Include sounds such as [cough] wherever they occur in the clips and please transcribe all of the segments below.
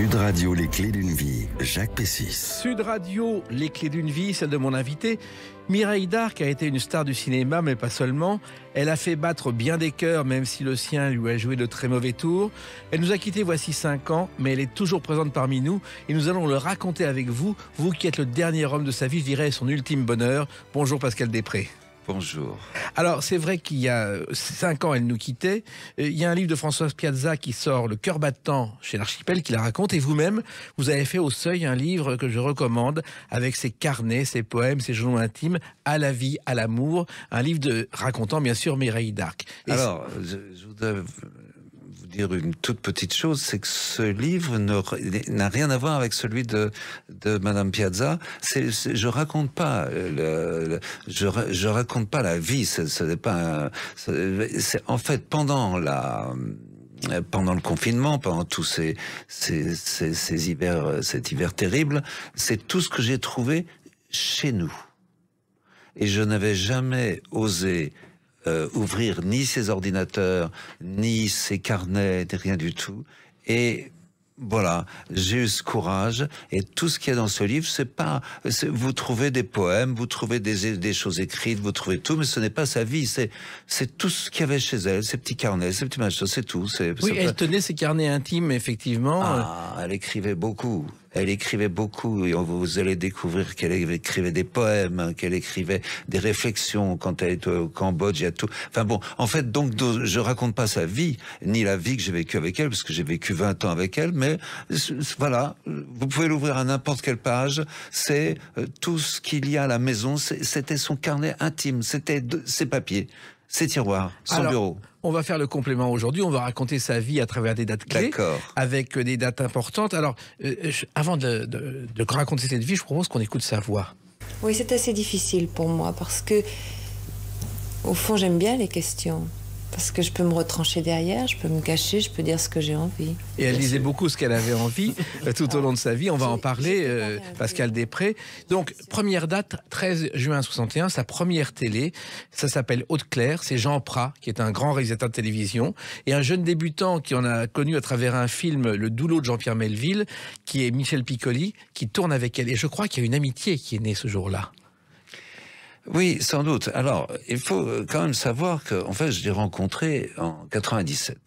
Sud Radio, les clés d'une vie, Jacques Pessis. Sud Radio, les clés d'une vie, celle de mon invité, Mireille Darc a été une star du cinéma, mais pas seulement. Elle a fait battre bien des cœurs, même si le sien lui a joué de très mauvais tours. Elle nous a quittés voici 5 ans, mais elle est toujours présente parmi nous et nous allons le raconter avec vous, vous qui êtes le dernier homme de sa vie, je son ultime bonheur. Bonjour Pascal Després. Bonjour. Alors, c'est vrai qu'il y a euh, cinq ans, elle nous quittait. Il y a un livre de Françoise Piazza qui sort, Le cœur battant chez l'Archipel, qui la raconte. Et vous-même, vous avez fait au seuil un livre que je recommande avec ses carnets, ses poèmes, ses journaux intimes, à la vie, à l'amour. Un livre de, racontant, bien sûr, Mireille d'Arc. Alors, je, dire une toute petite chose, c'est que ce livre n'a rien à voir avec celui de, de Madame Piazza. je raconte pas, euh, je, raconte pas la vie. Ce n'est pas. C'est en fait pendant la pendant le confinement, pendant tous ces, ces, ces, ces hivers, cet hiver terrible, c'est tout ce que j'ai trouvé chez nous. Et je n'avais jamais osé euh, ouvrir ni ses ordinateurs, ni ses carnets, rien du tout. Et voilà, j'ai eu ce courage et tout ce qu'il y a dans ce livre, c'est pas, vous trouvez des poèmes, vous trouvez des, choses écrites, vous trouvez tout, mais ce n'est pas sa vie, c'est, c'est tout ce qu'il y avait chez elle, ses petits carnets, ses petits machins, c'est tout. oui, elle tenait ses carnets intimes, effectivement. Ah, elle écrivait beaucoup. Elle écrivait beaucoup et vous allez découvrir qu'elle écrivait des poèmes, qu'elle écrivait des réflexions quand elle était au Cambodge et tout. Enfin bon, en fait, donc je raconte pas sa vie ni la vie que j'ai vécue avec elle parce que j'ai vécu 20 ans avec elle, mais voilà, vous pouvez l'ouvrir à n'importe quelle page. C'est euh, tout ce qu'il y a à la maison. C'était son carnet intime, c'était ses papiers ses tiroirs, son bureau. On va faire le complément aujourd'hui. On va raconter sa vie à travers des dates clés, avec euh, des dates importantes. Alors, euh, avant de, raconter cette vie, je propose qu'on écoute sa voix. Oui, c'est assez difficile pour moi parce que, au fond, j'aime bien les questions. Parce que je peux me retrancher derrière, je peux me cacher, je peux dire ce que j'ai envie. Et elle disait beaucoup ce qu'elle avait envie euh, tout au long de sa vie. On va en parler, euh, Pascal Després. Donc, première date, 13 juin 61, sa première télé. Ça s'appelle Haute Claire. C'est Jean Prat, qui est un grand réalisateur de télévision. Et un jeune débutant qui en a connu à travers un film, Le Doulot de Jean-Pierre Melville, qui est Michel Piccoli, qui tourne avec elle. Et je crois qu'il y a une amitié qui est née ce jour-là. Oui, sans doute. Alors, il faut euh, quand même savoir que, en fait, je l'ai rencontrée en 97.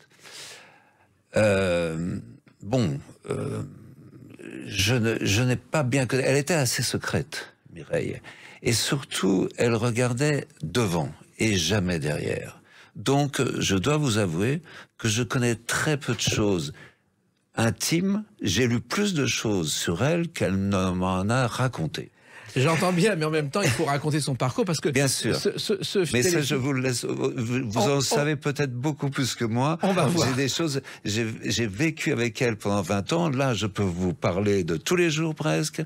Euh, bon, euh, je n'ai pas bien que Elle était assez secrète, Mireille. Et surtout, elle regardait devant et jamais derrière. Donc, je dois vous avouer que je connais très peu de choses intimes. J'ai lu plus de choses sur elle qu'elle ne m'en a raconté. J'entends bien, mais en même temps, il faut raconter son parcours parce que. Bien sûr. Ce, ce, ce mais ça, je vous le laisse. Vous, en savez peut-être beaucoup plus que moi. On va voir. des choses. J'ai vécu avec elle pendant 20 ans. Là, je peux vous parler de tous les jours presque.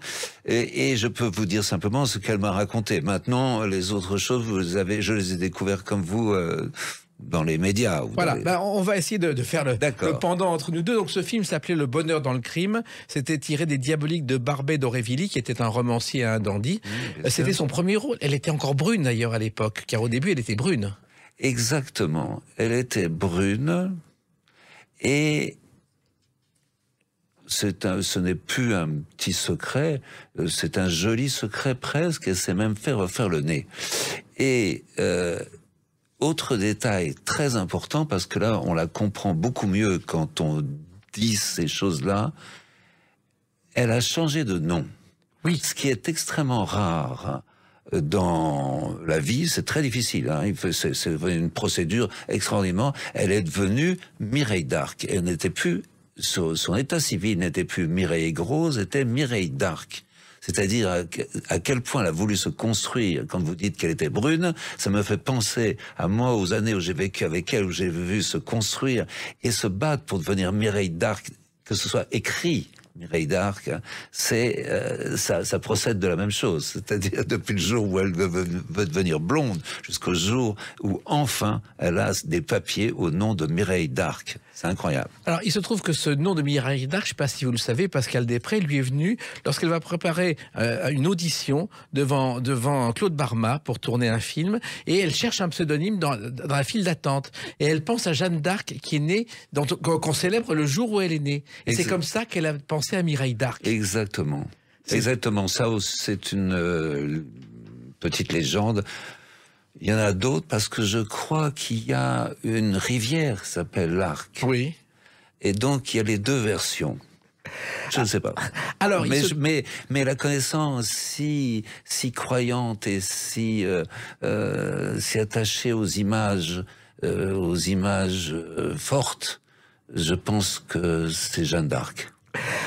Et, et je peux vous dire simplement ce qu'elle m'a raconté. Maintenant, les autres choses, vous avez, je les ai découvertes comme vous. Euh, dans les médias. voilà, ben, on va essayer de, faire le, pendant entre nous deux. Donc ce film s'appelait Le bonheur dans le crime. C'était tiré des diaboliques de Barbet d'Aurevilly, qui était un romancier et un dandy. Euh, c'était son premier rôle. Elle était encore brune d'ailleurs à l'époque, car au début elle était brune. Exactement. Elle était brune et un, ce n'est plus un petit secret, euh, c'est un joli secret presque, elle s'est même fait refaire le nez. Et euh, autre détail très important, parce que là, on la comprend beaucoup mieux quand on dit ces choses-là, elle a changé de nom. Oui. Ce qui est extrêmement rare dans la vie, c'est très difficile. Hein. C'est une procédure extraordinaire. Elle est devenue Mireille d'Arc. Elle n'était plus son, état civil n'était plus Mireille Gros, était Mireille d'Arc. C'est-à-dire euh, à quel point elle a voulu se construire. Quand vous dites qu'elle était brune, ça me fait penser à moi, aux années où j'ai vécu avec elle, où j'ai vu se construire et se battre pour devenir Mireille d'Arc, que ce soit écrit. Mireille d'Arc, hein, c'est euh, ça, procède de la même chose, [laughs] c'est-à-dire depuis le jour où elle veut devenir blonde jusqu'au jour où enfin elle a des papiers au nom de Mireille d'Arc. C'est incroyable. Alors, il se trouve que ce nom de Mireille Darc, je ne sais pas si vous le savez, Pascal Després lui est venu lorsqu'elle va préparer euh, une audition devant, devant Claude Barma pour tourner un film. Et elle cherche un pseudonyme dans, dans la file d'attente. Et elle pense à Jeanne d'Arc qui est née, qu'on célèbre le jour où elle est née. Et c'est comme ça qu'elle a pensé à Mireille Darc. Exactement. Exactement. Ça, c'est une. Euh, petite légende il y en a d'autres parce que je crois qu'il y a une rivière qui s'appelle l'Arc. Oui. Et donc il y a les deux versions. Je ne sais pas. Ah. Alors, mais, mais, mais, la connaissance si, si croyante et si, euh, euh, si attachée aux images, euh, aux images fortes, je pense que c'est Jeanne d'Arc.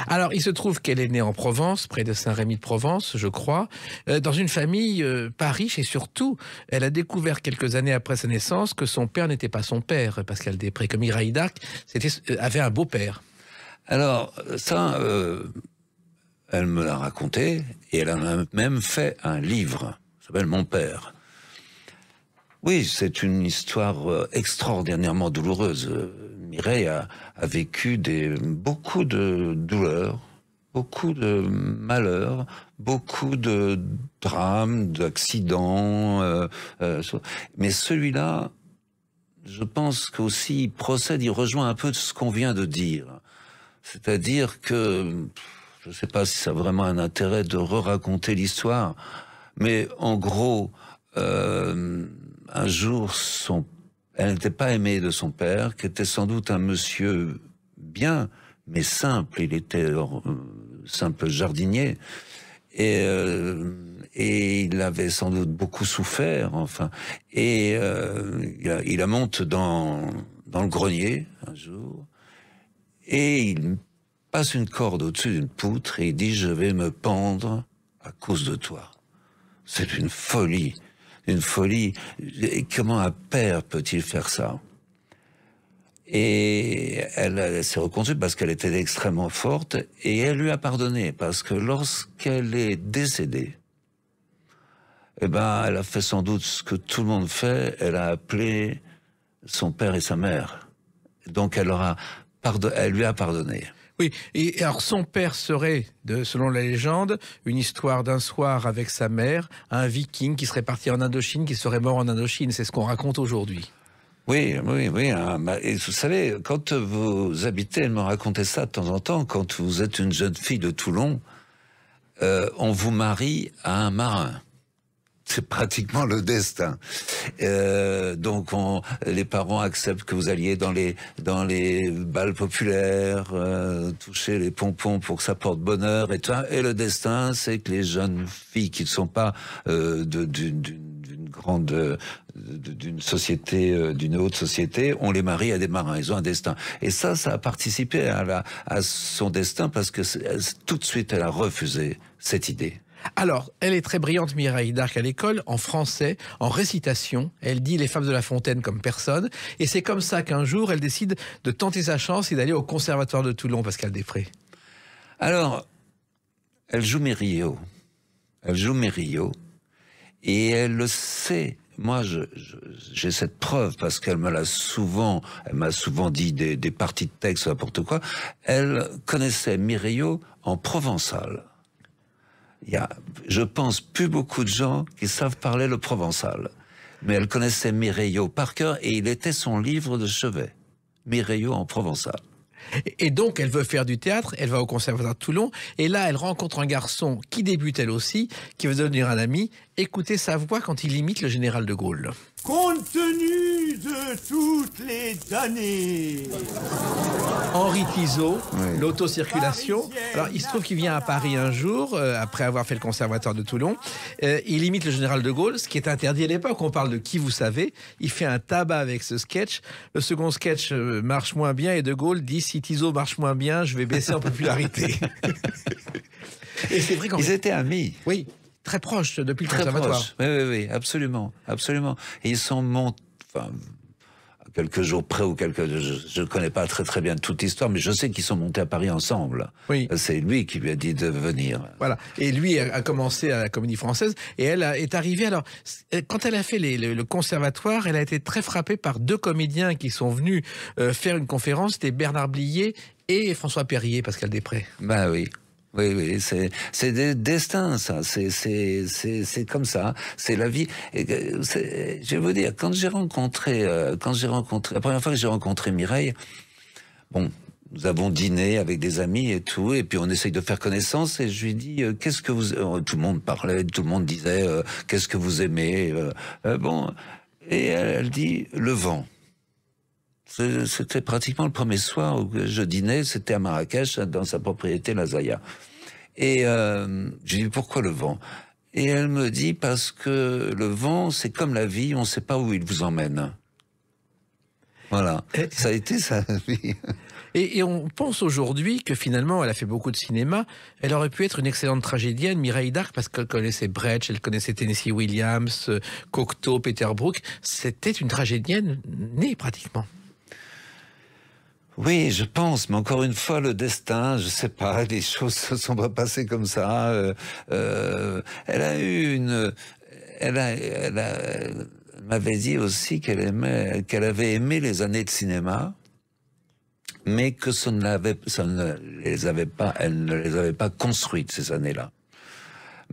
Alors, il se trouve qu'elle est née en Provence, près de Saint-Rémy-de-Provence, je crois, euh, dans une famille euh, pas riche et surtout, elle a découvert quelques années après sa naissance que son père n'était pas son père. Pascal Després, comme Iraï c'était euh, avait un beau-père. Alors, ça, elle me l'a raconté et elle en a même fait un livre. Ça s'appelle Mon père. Oui, c'est une histoire extraordinairement douloureuse. Mireille a, vécu des, beaucoup de douleurs, beaucoup de malheurs, beaucoup de drames, d'accidents. Euh, euh, mais celui-là, je pense qu'aussi il procède, il rejoint un peu de ce qu'on vient de dire. C'est-à-dire que, je ne sais pas si ça a vraiment un intérêt de re-raconter l'histoire, mais en gros, euh, un jour, son elle n'était pas aimée de son père, qui était sans doute un monsieur bien, mais simple. Il était euh, simple jardinier. Euh, et, il avait sans doute beaucoup souffert, enfin. Et euh, il, la monte dans, dans le grenier un jour, et il passe une corde au-dessus d'une poutre et il dit Je vais me pendre à cause de toi. C'est une folie. Une folie. Comment un père peut-il faire ça et elle, s'est reconduite parce qu'elle était extrêmement forte et elle lui a pardonné parce que lorsqu'elle est décédée, eh ben, elle a fait sans doute ce que tout le monde fait. Elle a appelé son père et sa mère. Donc elle aura pardon... elle lui a pardonné. Oui, et alors son père serait, selon la légende, une histoire d'un soir avec sa mère, un viking qui serait parti en Indochine, qui serait mort en Indochine. C'est ce qu'on raconte aujourd'hui. Oui, oui, oui. Hein. Bah, et vous savez, quand vous habitez, elle me racontait ça de temps en temps, quand vous êtes une jeune fille de Toulon, euh, on vous marie à un marin c'est pratiquement le destin. Euh, donc les parents acceptent que vous alliez dans les dans les balles populaires, euh, toucher les pompons pour que ça porte bonheur et Et le destin, c'est que les jeunes filles qui ne sont pas euh, d'une grande euh, d'une société, d'une haute société, on les marie à des marins. Ils ont un destin. Et ça, ça a participé à, à son destin parce que tout de suite, elle a refusé cette idée. Alors, elle est très brillante, Mireille d'Arc, à l'école, en français, en récitation. Elle dit les femmes de La Fontaine comme personne. Et c'est comme ça qu'un jour, elle décide de tenter sa chance et d'aller au Conservatoire de Toulon, Pascal Després. Alors, elle joue Mériot. Elle joue Mériot. Et elle le sait. Moi, j'ai cette preuve parce qu'elle me l'a souvent, elle m'a souvent dit des, parties de texte, n'importe quoi. Elle connaissait Mériot en provençal il y a, je pense, plus beaucoup de gens qui savent parler le provençal. Mais elle connaissait Mireilleau par cœur et il était son livre de chevet. Mireilleau en provençal. Et donc, elle veut faire du théâtre, elle va au conservatoire de Toulon, et là, elle rencontre un garçon qui débute elle aussi, qui veut devenir un ami, Écoutez sa voix quand il imite le général de Gaulle. Compte tenu de toutes les années. Henri Tizot, l'autocirculation. Alors, il se trouve qu'il vient à Paris un jour, euh, après avoir fait le conservatoire de Toulon. Euh, il imite le général de Gaulle, ce qui est interdit à l'époque. On parle de qui vous savez. Il fait un tabac avec ce sketch. Le second sketch euh, marche moins bien et de Gaulle dit si Tizot marche moins bien, je vais baisser en popularité. [laughs] et c'est vrai Ils étaient amis. Oui très proche, depuis le conservatoire. Oui, oui, oui, absolument, absolument. ils sont montés, Enfin, quelques jours près ou quelques. Je ne connais pas très très bien toute l'histoire, mais je sais qu'ils sont montés à Paris ensemble. Oui. C'est lui qui lui a dit de venir. Voilà. Et lui a commencé à la Comédie Française et elle est arrivée. Alors, euh, quand elle a fait le, conservatoire, elle a été très frappée par deux comédiens qui sont venus euh, faire une conférence. C'était Bernard Blier et François Perrier, Pascal Després. Ben bah oui. Oui, oui, c'est, des destins, ça. C'est, comme ça. C'est la vie. Et, je vais vous dire, quand j'ai rencontré, euh, quand j'ai rencontré, la première fois que j'ai rencontré Mireille, bon, nous avons dîné avec des amis et tout, et puis on essaye de faire connaissance, et je lui dis, euh, qu'est-ce que vous, euh, tout le monde parlait, tout le monde disait, qu'est-ce que vous aimez, bon, et elle, elle dit, le vent. C'était pratiquement le premier soir où je dînais, c'était à Marrakech, dans sa propriété, la Zaya. Et euh, j'ai dit, pourquoi le vent Et elle me dit, parce que le vent, c'est comme la vie, on ne sait pas où il vous emmène. Voilà, ça a été sa [laughs] vie. Et, et on pense aujourd'hui que finalement, elle a fait beaucoup de cinéma. Elle aurait pu être une excellente tragédienne, Mireille Darc, parce qu'elle connaissait Brecht, elle connaissait Tennessee Williams, euh, Cocteau, Peter Brook. C'était une tragédienne née pratiquement. Oui, je pense, mais encore une fois, le destin, je sais pas, [laughs] les choses se sont pas passées comme ça. Euh, euh, elle a eu une, elle m'avait dit aussi qu'elle aimait, qu'elle avait aimé les années de cinéma, mais que ça ne, ça les avait pas, elle ne les avait pas construites ces années-là.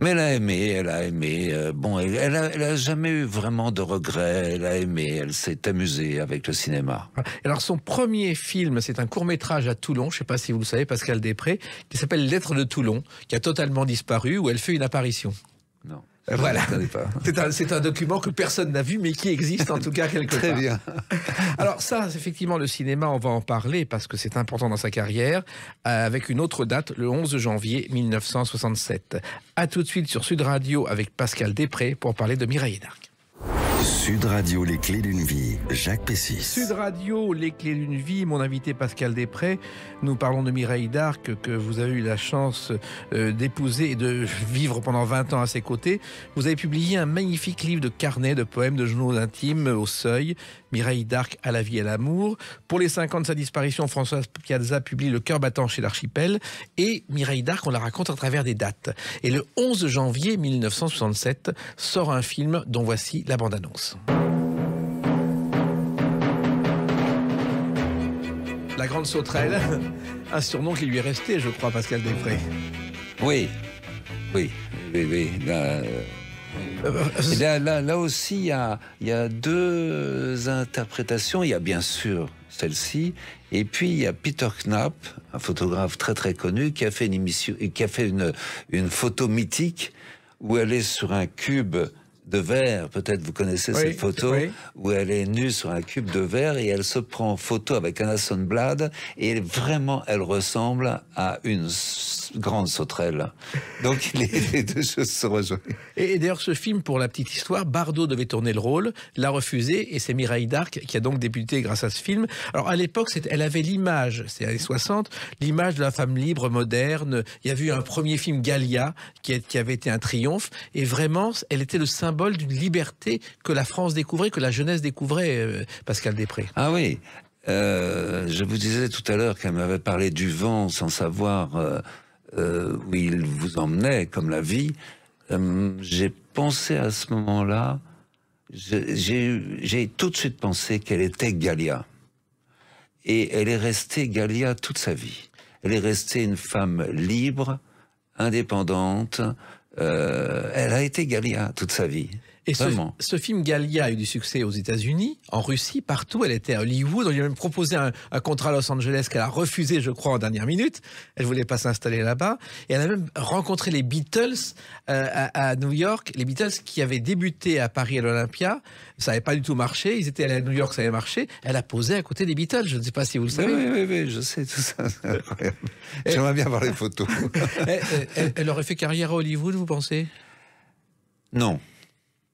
Mais elle a aimé, elle a aimé. Euh, bon, elle, a, jamais eu vraiment de regrets. Elle a aimé, elle s'est amusée avec le cinéma. Alors son premier film, c'est un court métrage à Toulon. Je ne sais pas si vous le savez, Pascal Després, qui s'appelle L'être de Toulon, qui a totalement disparu, où elle fait une apparition. Non. Voilà. C'est un, document que personne n'a vu, mais qui existe en tout cas quelque part. Très bien. Alors ça, effectivement, le cinéma, on va en parler parce que c'est important dans sa carrière, euh, avec une autre date, le 11 janvier 1967. À tout de suite sur Sud Radio avec Pascal Després pour parler de Mireille Darc. Sud Radio, les clés d'une vie, Jacques Pessis. Sud Radio, les clés d'une vie, mon invité Pascal Després. Nous parlons de Mireille Darc, que vous avez eu la chance euh, d'épouser et de vivre pendant 20 ans à ses côtés. Vous avez publié un magnifique livre de carnets, de poèmes, de journaux intimes au seuil. Mireille Darc à la vie et à l'amour. Pour les cinq ans de sa disparition, Françoise Piazza publie Le cœur battant chez l'archipel. Et Mireille Darc, on la raconte à travers des dates. Et le 11 janvier 1967 sort un film dont voici la bande-annonce. La grande sauterelle, [laughs] un surnom qui lui est resté, je crois, Pascal Desvray. Oui, oui, oui, oui. Ben, euh, euh, là, aussi, il y, a, deux interprétations. Il y a bien sûr celle-ci, et puis il y a Peter Knapp, un photographe très très connu, qui a fait une photo mythique où elle est sur un cube de verre. Peut-être vous connaissez cette photo où elle est nue sur un cube de verre et elle se prend en photo avec un Blade et vraiment elle ressemble à une grande sauterelle. Donc [laughs] les, deux choses se rejoignent. Et, d'ailleurs ce film, pour la petite histoire, Bardot devait tourner le rôle, l'a refusé et c'est Mireille Darc qui a donc débuté grâce à ce film. Alors à l'époque, elle avait l'image, c'est années 60, l'image de la femme libre, moderne. Il y a eu un premier film Galia qui, qui avait été un triomphe et vraiment elle était le symbole d'une liberté que la France découvrait, que la jeunesse découvrait, euh, Pascal Després. Ah oui. Euh, je vous disais tout à l'heure qu'elle m'avait parlé du vent sans savoir euh, où il vous emmenait, comme la vie. j'ai pensé à ce moment-là, j'ai tout de suite pensé qu'elle était Galia. Et elle est restée Galia toute sa vie. Elle est restée une femme libre, indépendante, euh, elle a été Galia toute sa vie. Et ce, ce, film Galia a eu du succès aux États-Unis, en Russie, partout. Elle était à Hollywood. On lui a même proposé un, contrat à Los Angeles qu'elle a refusé, je crois, en dernière minute. Elle voulait pas s'installer là-bas. Et elle a même rencontré les Beatles euh, à, New York. Les Beatles qui avaient débuté à Paris à l'Olympia, ça n'avait pas du tout marché. Ils étaient allés à New York, ça avait marché. Elle a posé à côté des Beatles. Je ne sais pas si vous le savez. Oui, oui, oui, je sais tout ça. [laughs] [laughs] J'aimerais bien voir les photos. [laughs] elle, elle aurait fait carrière à Hollywood, vous pensez Non.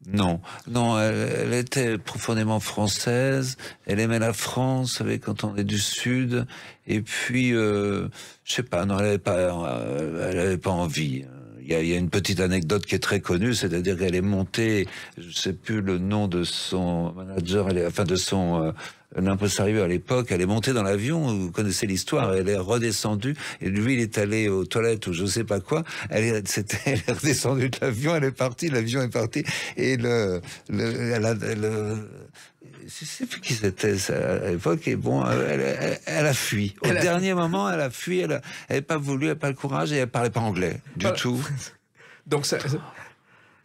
Non, non, elle, était profondément française. Elle aimait la France, quand on est du Sud. Et puis, euh, je sais pas, elle n'avait pas, euh, elle avait pas envie. Hein. Il y, a, une petite anecdote qui est très connue, c'est-à-dire qu'elle est montée, je ne sais plus le nom de son manager, elle est, enfin de son euh, sérieux à l'époque, elle est montée dans l'avion, vous connaissez l'histoire, elle est redescendue, et lui il est allé aux toilettes ou je sais pas quoi, elle est, [laughs] elle est redescendue de l'avion, elle est partie, l'avion est parti, et le, elle a, le je sais plus qui c'était à l'époque, et bon, elle, a fui. Au dernier moment, elle a fui, elle n'avait pas voulu, elle n'avait pas le courage, et elle parlait pas anglais du euh, tout. [laughs] Donc ça...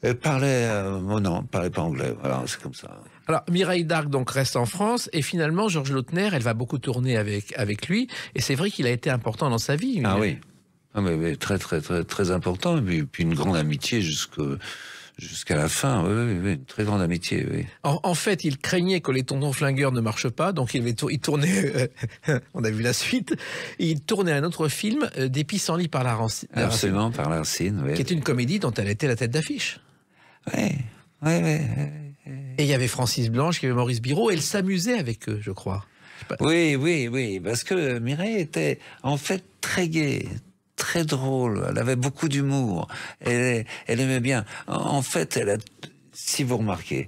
Elle parlait, euh, oh non, elle parlait pas anglais. Voilà, c'est comme ça. Alors Mireille Darc donc reste en France et finalement Georges Lautner, elle va beaucoup tourner avec avec lui et c'est vrai qu'il a été important dans sa vie. Ah oui, ah, très très très très important et puis une grande amitié jusque Jusqu'à la fin, oui, une très grande amitié. Oui. En, fait, il craignait que les tendons flingueurs ne marchent pas, donc il, il tournait, euh, [laughs] on a vu la suite, il tournait un autre film, euh, Des pissenlits par la racine. Absolument, par la racine, oui. Qui est une comédie dont elle était la tête d'affiche. Oui, oui, oui. Et il y avait Francis Blanche, il y avait Maurice Biro, et elle s'amusait avec eux, je crois. Oui, oui, oui, parce que Mireille était en fait très gai, très drôle, elle avait beaucoup d'humour, elle, elle, aimait bien. En fait, elle a, si vous remarquez,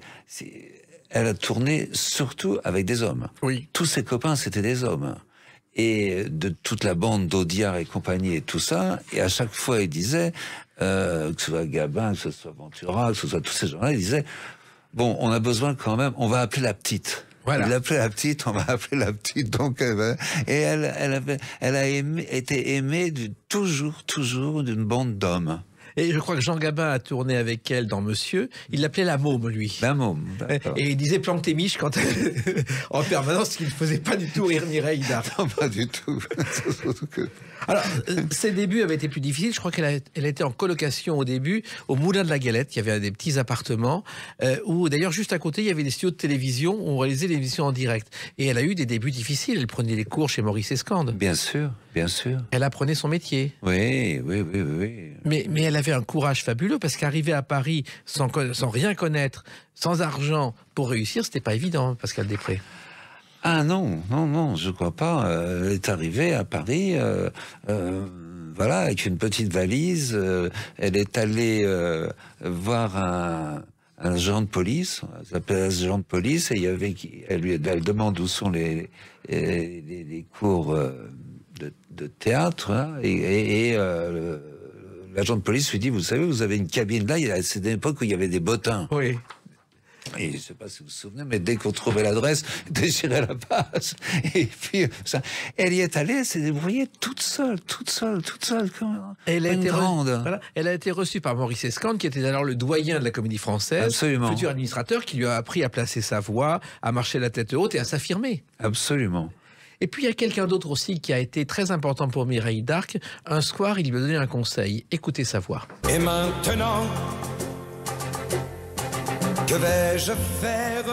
elle a tourné surtout avec des hommes. Oui. Tous ses copains, c'était des hommes. Et de toute la bande d'Audiard et compagnie et tout ça, et à chaque fois, il disait, euh, que ce soit Gabin, que ce soit Ventura, que ce soit tous ces gens-là, il disait, bon, on a besoin quand même, on va appeler la petite. Voilà. Il appelait la petite, on va appeler la petite. Donc, elle euh, et elle, elle, avait, elle a aimé, été aimée du toujours, toujours d'une bande d'hommes. Et je crois que Jean Gabin a tourné avec elle dans Monsieur. Il l'appelait la môme, lui. La môme. Et il disait planctémiche quand [laughs] en permanence, qu'il ne faisait pas du tout rire Mireille [laughs] Non, pas du tout. [laughs] Alors, euh, ses débuts avaient été plus difficiles. Je crois qu'elle elle était en colocation au début, au Moulin de la Galette. Il y avait des petits appartements euh, où, d'ailleurs, juste à côté, il y avait des studios de télévision où on réalisait des émissions en direct. Et elle a eu des débuts difficiles. Elle prenait des cours chez Maurice Escande. Bien sûr, bien sûr. Elle apprenait son métier. Oui, oui, oui, oui. Mais, mais elle a avait un courage fabuleux parce qu'arriver à Paris sans, sans rien connaître, sans argent pour réussir, c'était pas évident, hein, Pascal Després. Ah non, non, non, je crois pas. Euh, elle est arrivée à Paris, euh, euh, voilà, avec une petite valise. elle est allée voir un, un agent de police, elle s'appelle agent de police, et il y avait, elle lui elle demande où sont les, les, cours de, de théâtre, hein, et, l'agent de police lui dit, vous savez, vous avez une cabine là, c'est une époque où il y avait des bottins. Oui. je ne sais pas si vous vous souvenez, mais dès qu'on trouvait l'adresse, [laughs] déchirait la passe. [laughs] Et puis, elle y est allée, elle s'est débrouillée toute seule, toute seule, toute seule. elle était grande. Elle a été reçue par Maurice Escande, qui était alors le doyen de la comédie française. Futur administrateur qui lui a appris à placer sa voix, à marcher la tête haute et à s'affirmer. Absolument. Et puis il y a quelqu'un d'autre aussi qui a été très important pour Mireille Darc. Un soir, il lui a donné un conseil. Écoutez sa voix. Et maintenant, que vais-je faire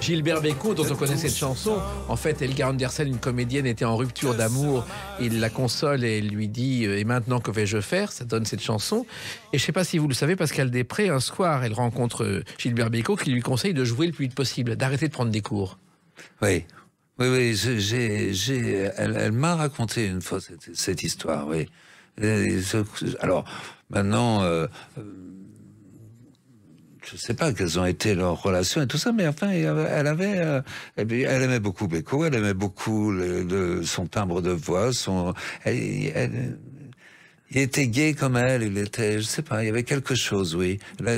Gilbert Bécaud, dont on connaît cette chanson, en fait, Elga Andersen, une comédienne, était en rupture d'amour. Il la console et lui dit euh, Et maintenant, que vais-je faire Ça donne cette chanson. Et je ne sais pas si vous le savez, Pascal Després, un soir, elle rencontre euh, Gilbert Bécaud qui lui conseille de jouer le plus vite possible, d'arrêter de prendre des cours. Oui, oui, oui, elle, m'a raconté une fois cette, histoire, oui. alors, maintenant, euh, euh, je ne sais pas quelles ont été leurs relations et tout ça, mais enfin, elle avait, elle euh, aimait beaucoup Beko, elle aimait beaucoup son timbre de voix, son, elle, il était gai comme elle, il était, je sais pas, il y avait quelque chose, oui. La,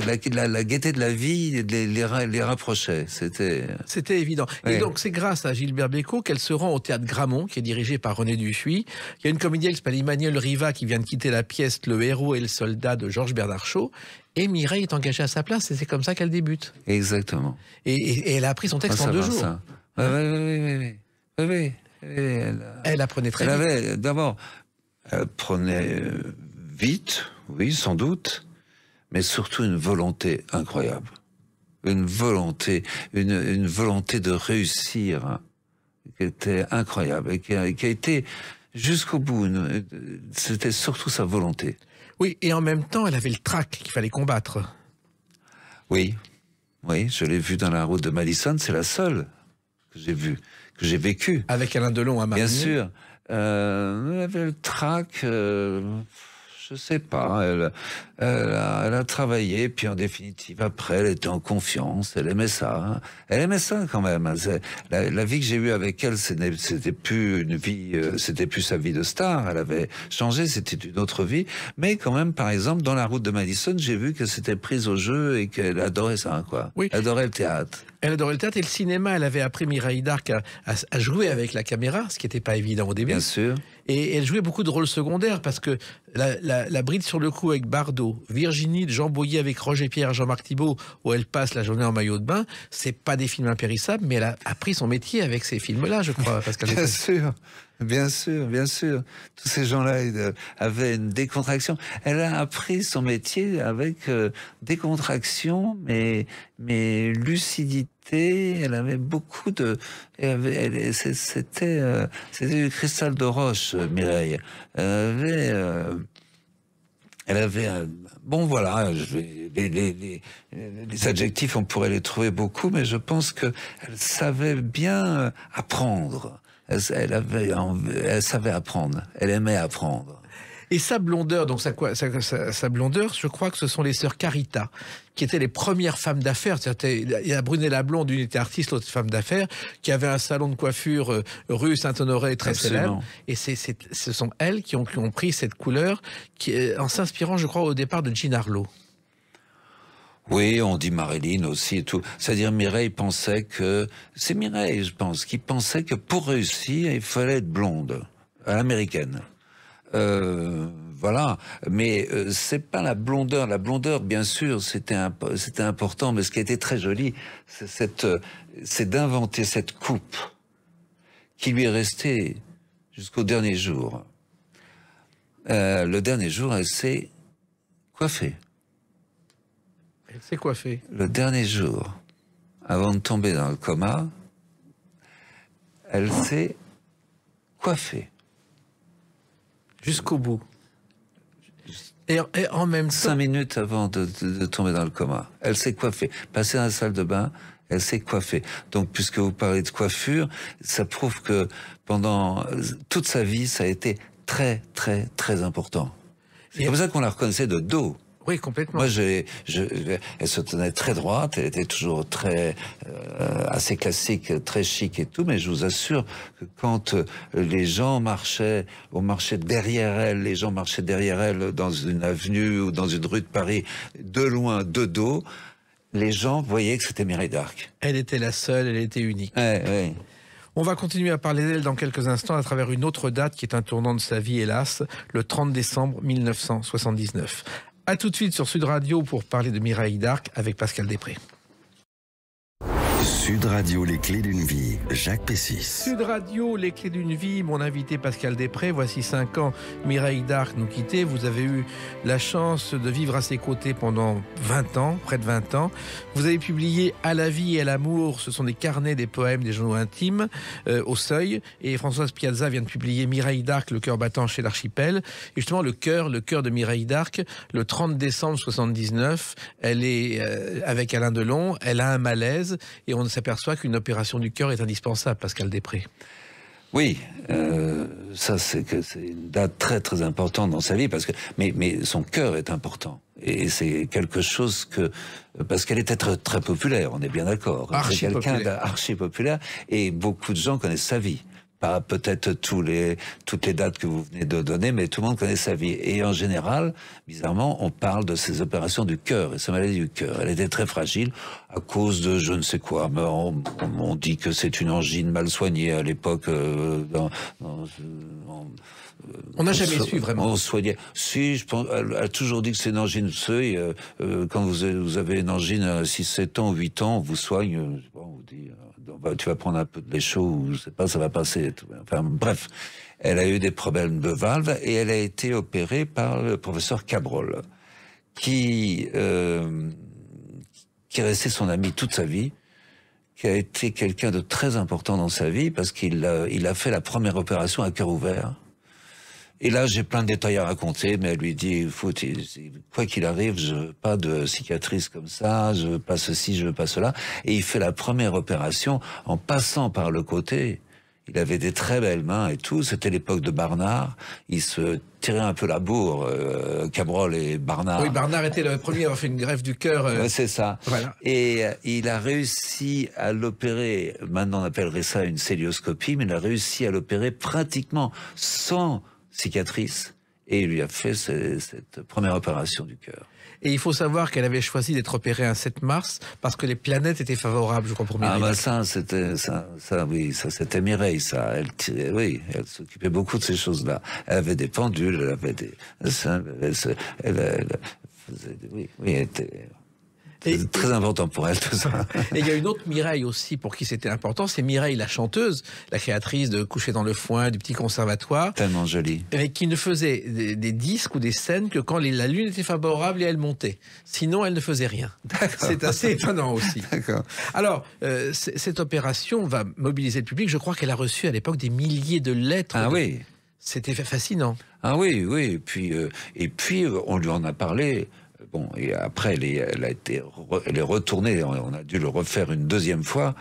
gaieté de la vie les, les rapprochait. C'était. Euh. C'était évident. Et donc, c'est grâce à Gilbert Bécaud qu'elle se rend au théâtre Grammont, qui est dirigé par René Dufuy. Il y a une comédienne qui s'appelle Emmanuel Riva qui vient de quitter la pièce Le héros et le soldat de Georges Bernard Shaw. Et Mireille est engagée à sa place, et c'est comme ça qu'elle débute. Exactement. Et, elle a appris son texte en deux jours. oui, oui, oui. oui, oui. oui, Elle, euh, apprenait très elle vite. Euh, d'abord, elle euh, prenait euh, vite, oui, sans doute, mais surtout une volonté incroyable. Une volonté, une, volonté de réussir hein, qui était incroyable et qui a, été jusqu'au bout. Euh, c'était surtout sa volonté. Oui, et en même temps, elle avait le trac qu'il fallait combattre. Oui, oui, je l'ai vu dans la route de Madison, c'est la seule que j'ai vue, que j'ai vécue. Avec Alain Delon à Marigny. Bien sûr, euh, le trac. Euh, je sais pas. Ah, elle, elle, a, travaillé, puis en définitive, après, elle était en confiance. Elle aimait ça. Hein. Elle aimait ça quand même. Hein. La, vie que j'ai eue avec elle, c'était plus une vie, euh, c'était plus sa vie de star. Elle avait changé, c'était une autre vie. Mais quand même, par exemple, dans la route de Madison, j'ai vu qu'elle s'était prise au jeu et qu'elle adorait ça, quoi. Oui. Elle adorait le théâtre. Elle adorait le théâtre et le cinéma. Elle avait appris Mireille Darc à, à jouer avec la caméra, ce qui n'était pas évident au début. Bien sûr. Et elle jouait beaucoup de rôles secondaires parce que la, bride sur le coup avec Bardot, Virginie de Jean Boyer avec Roger Pierre, Jean-Marc Thibault, où elle passe la journée en maillot de bain, c'est pas des films impérissables, mais elle a appris son métier avec ces films-là, je crois, bien sûr, bien sûr, bien sûr. Tous ces gens-là euh, avaient une décontraction. Elle a appris son métier avec euh, décontraction, mais, mais lucidité elle avait beaucoup de... C'était euh, c'était du cristal de roche, Mireille. Elle avait... Euh, elle avait bon voilà, les, adjectifs on pourrait les trouver beaucoup, mais je pense que savait bien apprendre. elle avait, elle savait apprendre. Elle aimait apprendre. Et sa blondeur, donc sa, blondeur, je crois que ce sont les sœurs Carita, qui étaient les premières femmes d'affaires. Il y a Brunella Blonde, une était artiste, l'autre femme d'affaires, qui avait un salon de coiffure euh, rue Saint-Honoré très célèbre. Et ce sont elles qui ont, pris cette couleur qui, euh, en s'inspirant, je crois, au départ de Jean Arlo. Oui, on dit Marilyn aussi et tout. C'est-à-dire Mireille pensait que c'est Mireille, je pense, qui pensait que pour réussir, il fallait être blonde, à l'américaine. Euh, voilà, mais euh, c'est pas la blondeur. La blondeur, bien sûr, c'était c'était important, mais ce qui était très joli, euh, c'est d'inventer cette coupe qui lui est restée jusqu'au dernier jour. le dernier jour, elle s'est coiffée. Elle s'est coiffée. Le dernier jour, avant de tomber dans le coma, elle s'est coiffée. Jusqu'au bout. Et, en même temps... Cinq minutes avant de, tomber dans le coma. Elle s'est coiffée. Passée dans la salle de bain, elle s'est coiffée. Donc, puisque vous parlez de coiffure, ça prouve que pendant euh, toute sa vie, ça a été très, très, très important. C'est comme ça qu'on la reconnaissait de dos. Oui, complètement. Moi, elle se tenait très droite, elle était toujours très euh, assez classique, très chic et tout, mais je vous assure que quand euh, les gens marchaient, on marchait derrière elle, les gens marchaient derrière elle dans une avenue ou dans une rue de Paris, de loin, de dos, les gens voyaient que c'était Mireille d'Arc. Elle était la seule, elle était unique. On va continuer à parler d'elle dans quelques instants à travers une autre date qui est un tournant de sa vie, hélas, le 30 décembre 1979. A tout de suite sur Sud Radio pour parler de Mireille d'Arc avec Pascal Després. Sud Radio, les clés d'une vie, Jacques Pessis. Sud Radio, les clés d'une vie, mon invité Pascal Després, voici 5 ans, Mireille Darc nous quittait. Vous avez eu la chance de vivre à ses côtés pendant 20 ans, près de 20 ans. Vous avez publié À la vie et à l'amour, ce sont des carnets, des poèmes, des journaux intimes, euh, au seuil. Et Françoise Piazza vient de publier Mireille Darc, Le cœur battant chez l'archipel. Et justement, le cœur, le cœur de Mireille Darc, le 30 décembre 79, elle est euh, avec Alain Delon, elle a un malaise et on ne s'aperçoit qu'une opération du cœur est indispensable, Pascal Després. Oui, euh, ça c'est une date très très importante dans sa vie parce que mais mais son cœur est important et c'est quelque chose que parce qu'elle était très, très populaire, on est bien d'accord. C'est quelqu'un d'archi populaire et beaucoup de gens connaissent sa vie peut-être tous les, toutes les dates que vous venez de donner, mais tout le monde connaît sa vie. Et en général, bizarrement, on parle de ces opérations du cœur, et sa maladie du cœur. Elle était très fragile à cause de je ne sais quoi. on, dit que c'est une angine mal soignée à l'époque. Euh, euh, on n'a jamais su vraiment. On soignait. Si, je pense, elle a toujours dit que c'est une angine. seuil euh, quand vous avez une angine à 6, 7 ans, 8 ans, on vous soigne, on vous dit tu vas prendre un peu de choses, je sais pas, ça va passer. bref, elle a eu des problèmes de valve et elle a été opérée par le professeur Cabrol, qui, euh, qui est resté son ami toute sa vie, qui a été quelqu'un de très important dans sa vie parce qu'il a fait la première opération à cœur ouvert et là, j'ai plein de détails à raconter, mais elle lui dit, faut, quoi qu'il arrive, je veux pas de cicatrice comme ça, je veux pas ceci, je veux pas cela. Et il fait la première opération en passant par le côté. Il avait des très belles mains et tout. C'était l'époque de Barnard. Il se tirait un peu la bourre, euh, Cabrol et Barnard. Oui, Barnard était le premier à avoir fait une greffe du cœur. Euh. C'est ça. Voilà. Et euh, il a réussi à l'opérer. Maintenant, on appellerait ça une célioscopie, mais il a réussi à l'opérer pratiquement sans cicatrice, et il lui a fait cette première opération du cœur. Et il faut savoir qu'elle avait choisi d'être opérée un 7 mars parce que les planètes étaient favorables, je crois, pour Mireille. Ah bah ça, c'était ça, oui, ça c'était Mireille, ça. Elle, eh oui, elle s'occupait beaucoup de ces choses-là. Elle avait des pendules, elle avait des, elle, oui, elle était très important pour elle, tout ça. [laughs] Et il y a une autre Mireille aussi pour qui c'était important, c'est Mireille la chanteuse, la créatrice de Coucher dans le foin, du petit conservatoire. Tellement jolie. Et qui ne faisait des, disques ou des scènes que quand la lune était favorable et elle montait. Sinon, elle ne faisait rien. [laughs] C'est assez étonnant aussi. D'accord. Alors, euh, cette opération va mobiliser le public. Je crois qu'elle a reçu à l'époque des milliers de lettres. Ah oui. C'était fascinant. Ah oui, oui. Et puis, euh, et puis euh, on lui en a parlé Bon, et après, elle, est, a été retournée, on a dû le refaire une deuxième fois,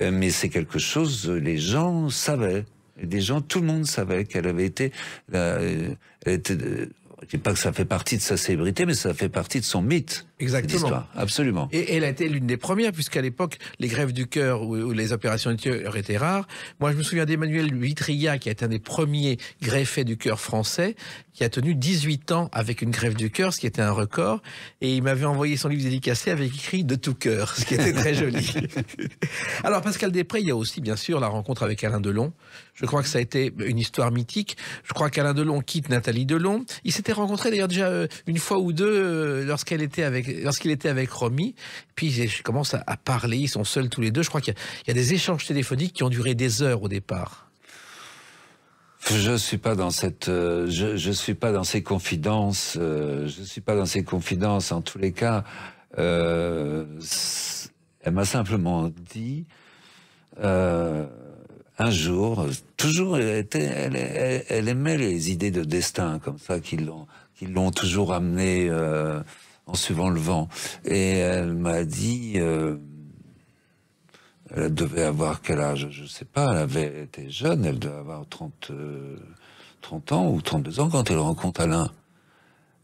euh, mais c'est quelque chose, les gens savaient. des gens, tout le monde savait qu'elle avait été... Euh, euh, je dis pas que ça fait partie de sa célébrité, mais ça fait partie de son mythe. Exactement. absolument. Et, elle a été l'une des premières, puisqu'à l'époque, les grèves du cœur ou, les opérations du cœur étaient rares. Moi, je me souviens d'Emmanuel Vitria, qui a été un des premiers greffés du cœur français, qui a tenu 18 ans avec une grève du cœur, ce qui était un record. Et il m'avait envoyé son livre dédicacé avec écrit de tout cœur, ce qui était très joli. [laughs] Alors, Pascal Després, il y a aussi, bien sûr, la rencontre avec Alain Delon. Je crois que ça a été une histoire mythique. Je crois qu'Alain Delon quitte Nathalie Delon. Ils s'étaient rencontrés d'ailleurs déjà euh, une fois ou deux euh, lorsqu'elle était avec lorsqu'il était avec Romy, puis je commence à, parler, ils sont seuls tous les deux. Je crois qu'il y, a des échanges téléphoniques qui ont duré des heures au départ. Je suis pas dans cette, euh, je, suis pas dans ces confidences, euh, je suis pas dans ces confidences. En tous les cas, euh, elle m'a simplement dit un jour, toujours, elle, était, elle, aimait les idées de destin comme ça qui l'ont, l'ont toujours amené en suivant le vent. Et elle m'a dit, euh, elle devait avoir quel âge Je ne sais pas, elle avait été jeune, elle devait avoir 30, 30 euh, ans ou 32 ans quand elle rencontre Alain.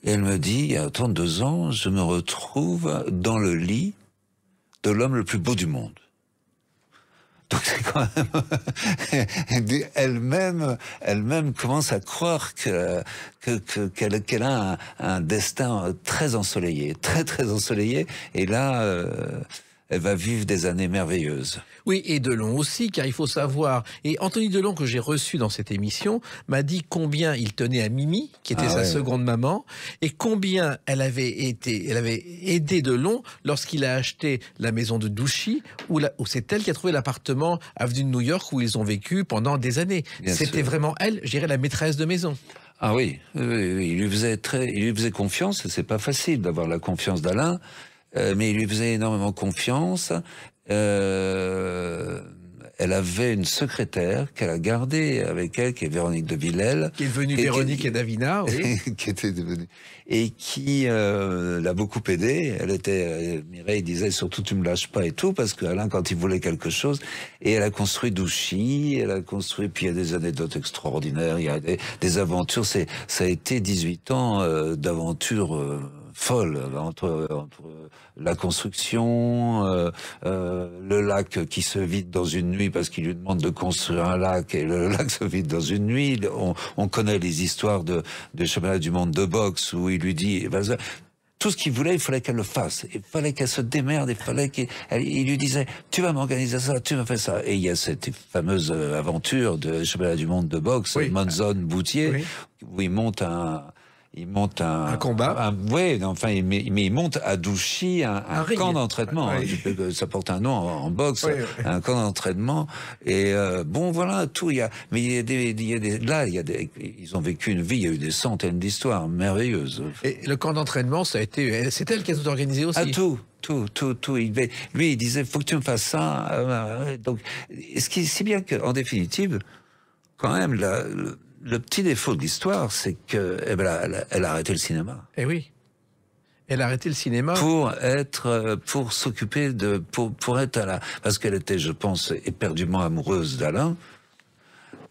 Et elle me dit, à 32 ans, je me retrouve dans le lit de l'homme le plus beau du monde. Donc c'est quand même... [laughs] elle-même, elle-même commence à croire que, qu'elle, a un, destin très ensoleillé, très très ensoleillé. Et là... Euh, elle va vivre des années merveilleuses. Oui, et Delon aussi, car il faut savoir. Et Anthony Delon, que j'ai reçu dans cette émission, m'a dit combien il tenait à Mimi, qui était ah sa seconde maman, et combien elle avait été, elle avait aidé Delon lorsqu'il a acheté la maison de Douchy, où, c'est elle qui a trouvé l'appartement avenue de New York où ils ont vécu pendant des années. C'était vraiment elle, je dirais, la maîtresse de maison. Ah oui, il lui faisait très, il lui faisait confiance. C'est pas facile d'avoir la confiance d'Alain. Euh, mais il lui faisait énormément confiance. Euh, elle avait une secrétaire qu'elle a gardée avec elle, qui est Véronique de Villèle. Qui est devenue Véronique et Davina, [laughs] qui était devenue. Et qui euh, l'a beaucoup aidée. Elle était, Mireille disait surtout tu me lâches pas et tout, parce qu'Alain, quand il voulait quelque chose, et elle a construit Douchy, elle a construit, puis il y a des anecdotes extraordinaires, il y a des, aventures. C'est, ça a été 18 ans d'aventures. d'aventure folle euh, entre, entre la construction, euh, euh, le lac qui se vide dans une nuit parce qu'il lui demande de construire un lac et le [laughs] lac se vide dans une nuit. On, connaît les histoires de, de championnat du monde de boxe où il lui dit eh ben, tout ce qu'il voulait, il fallait qu'elle le fasse. Il fallait qu'elle se démerde. Il fallait qu'il il lui disait, tu vas m'organiser ça, tu vas faire ça. Et il y a cette fameuse aventure de championnat du monde de boxe, Monzon Boutier, où il monte un, il monte un, combat. enfin, mais, il monte à Douchy un, camp d'entraînement. Euh, ça porte un nom en, boxe, un camp d'entraînement. Et euh, bon, voilà tout. Il y a, mais il y a des, là, il y a des, ils ont vécu une vie. Il y a eu des centaines d'histoires merveilleuses. Et le camp d'entraînement, ça a été, c'est elle qui a tout organisé aussi. À ah, tout tout, tout, tout. Il, lui, il disait, faut que tu me fasses ça. Euh, Donc, ce qui, si bien qu'en définitive, quand même, la, le, le petit défaut de l'histoire, c'est que eh ben, elle, a, arrêté le cinéma. Eh oui. Elle a arrêté le cinéma pour être, euh, pour s'occuper de, pour, pour être à la, parce qu'elle était, je pense, éperdument amoureuse d'Alain,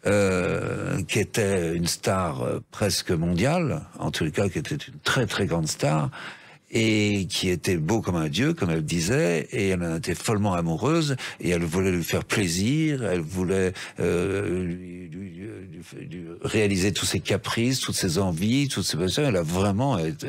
euh, qui était une star euh, presque mondiale, en tout cas, qui était une très très grande star et qui était beau comme un dieu, comme elle disait, et elle en était follement amoureuse, et elle voulait lui faire plaisir, elle voulait euh, lui, réaliser tous ses caprices, toutes ses envies, toutes ses passions. Elle a vraiment été,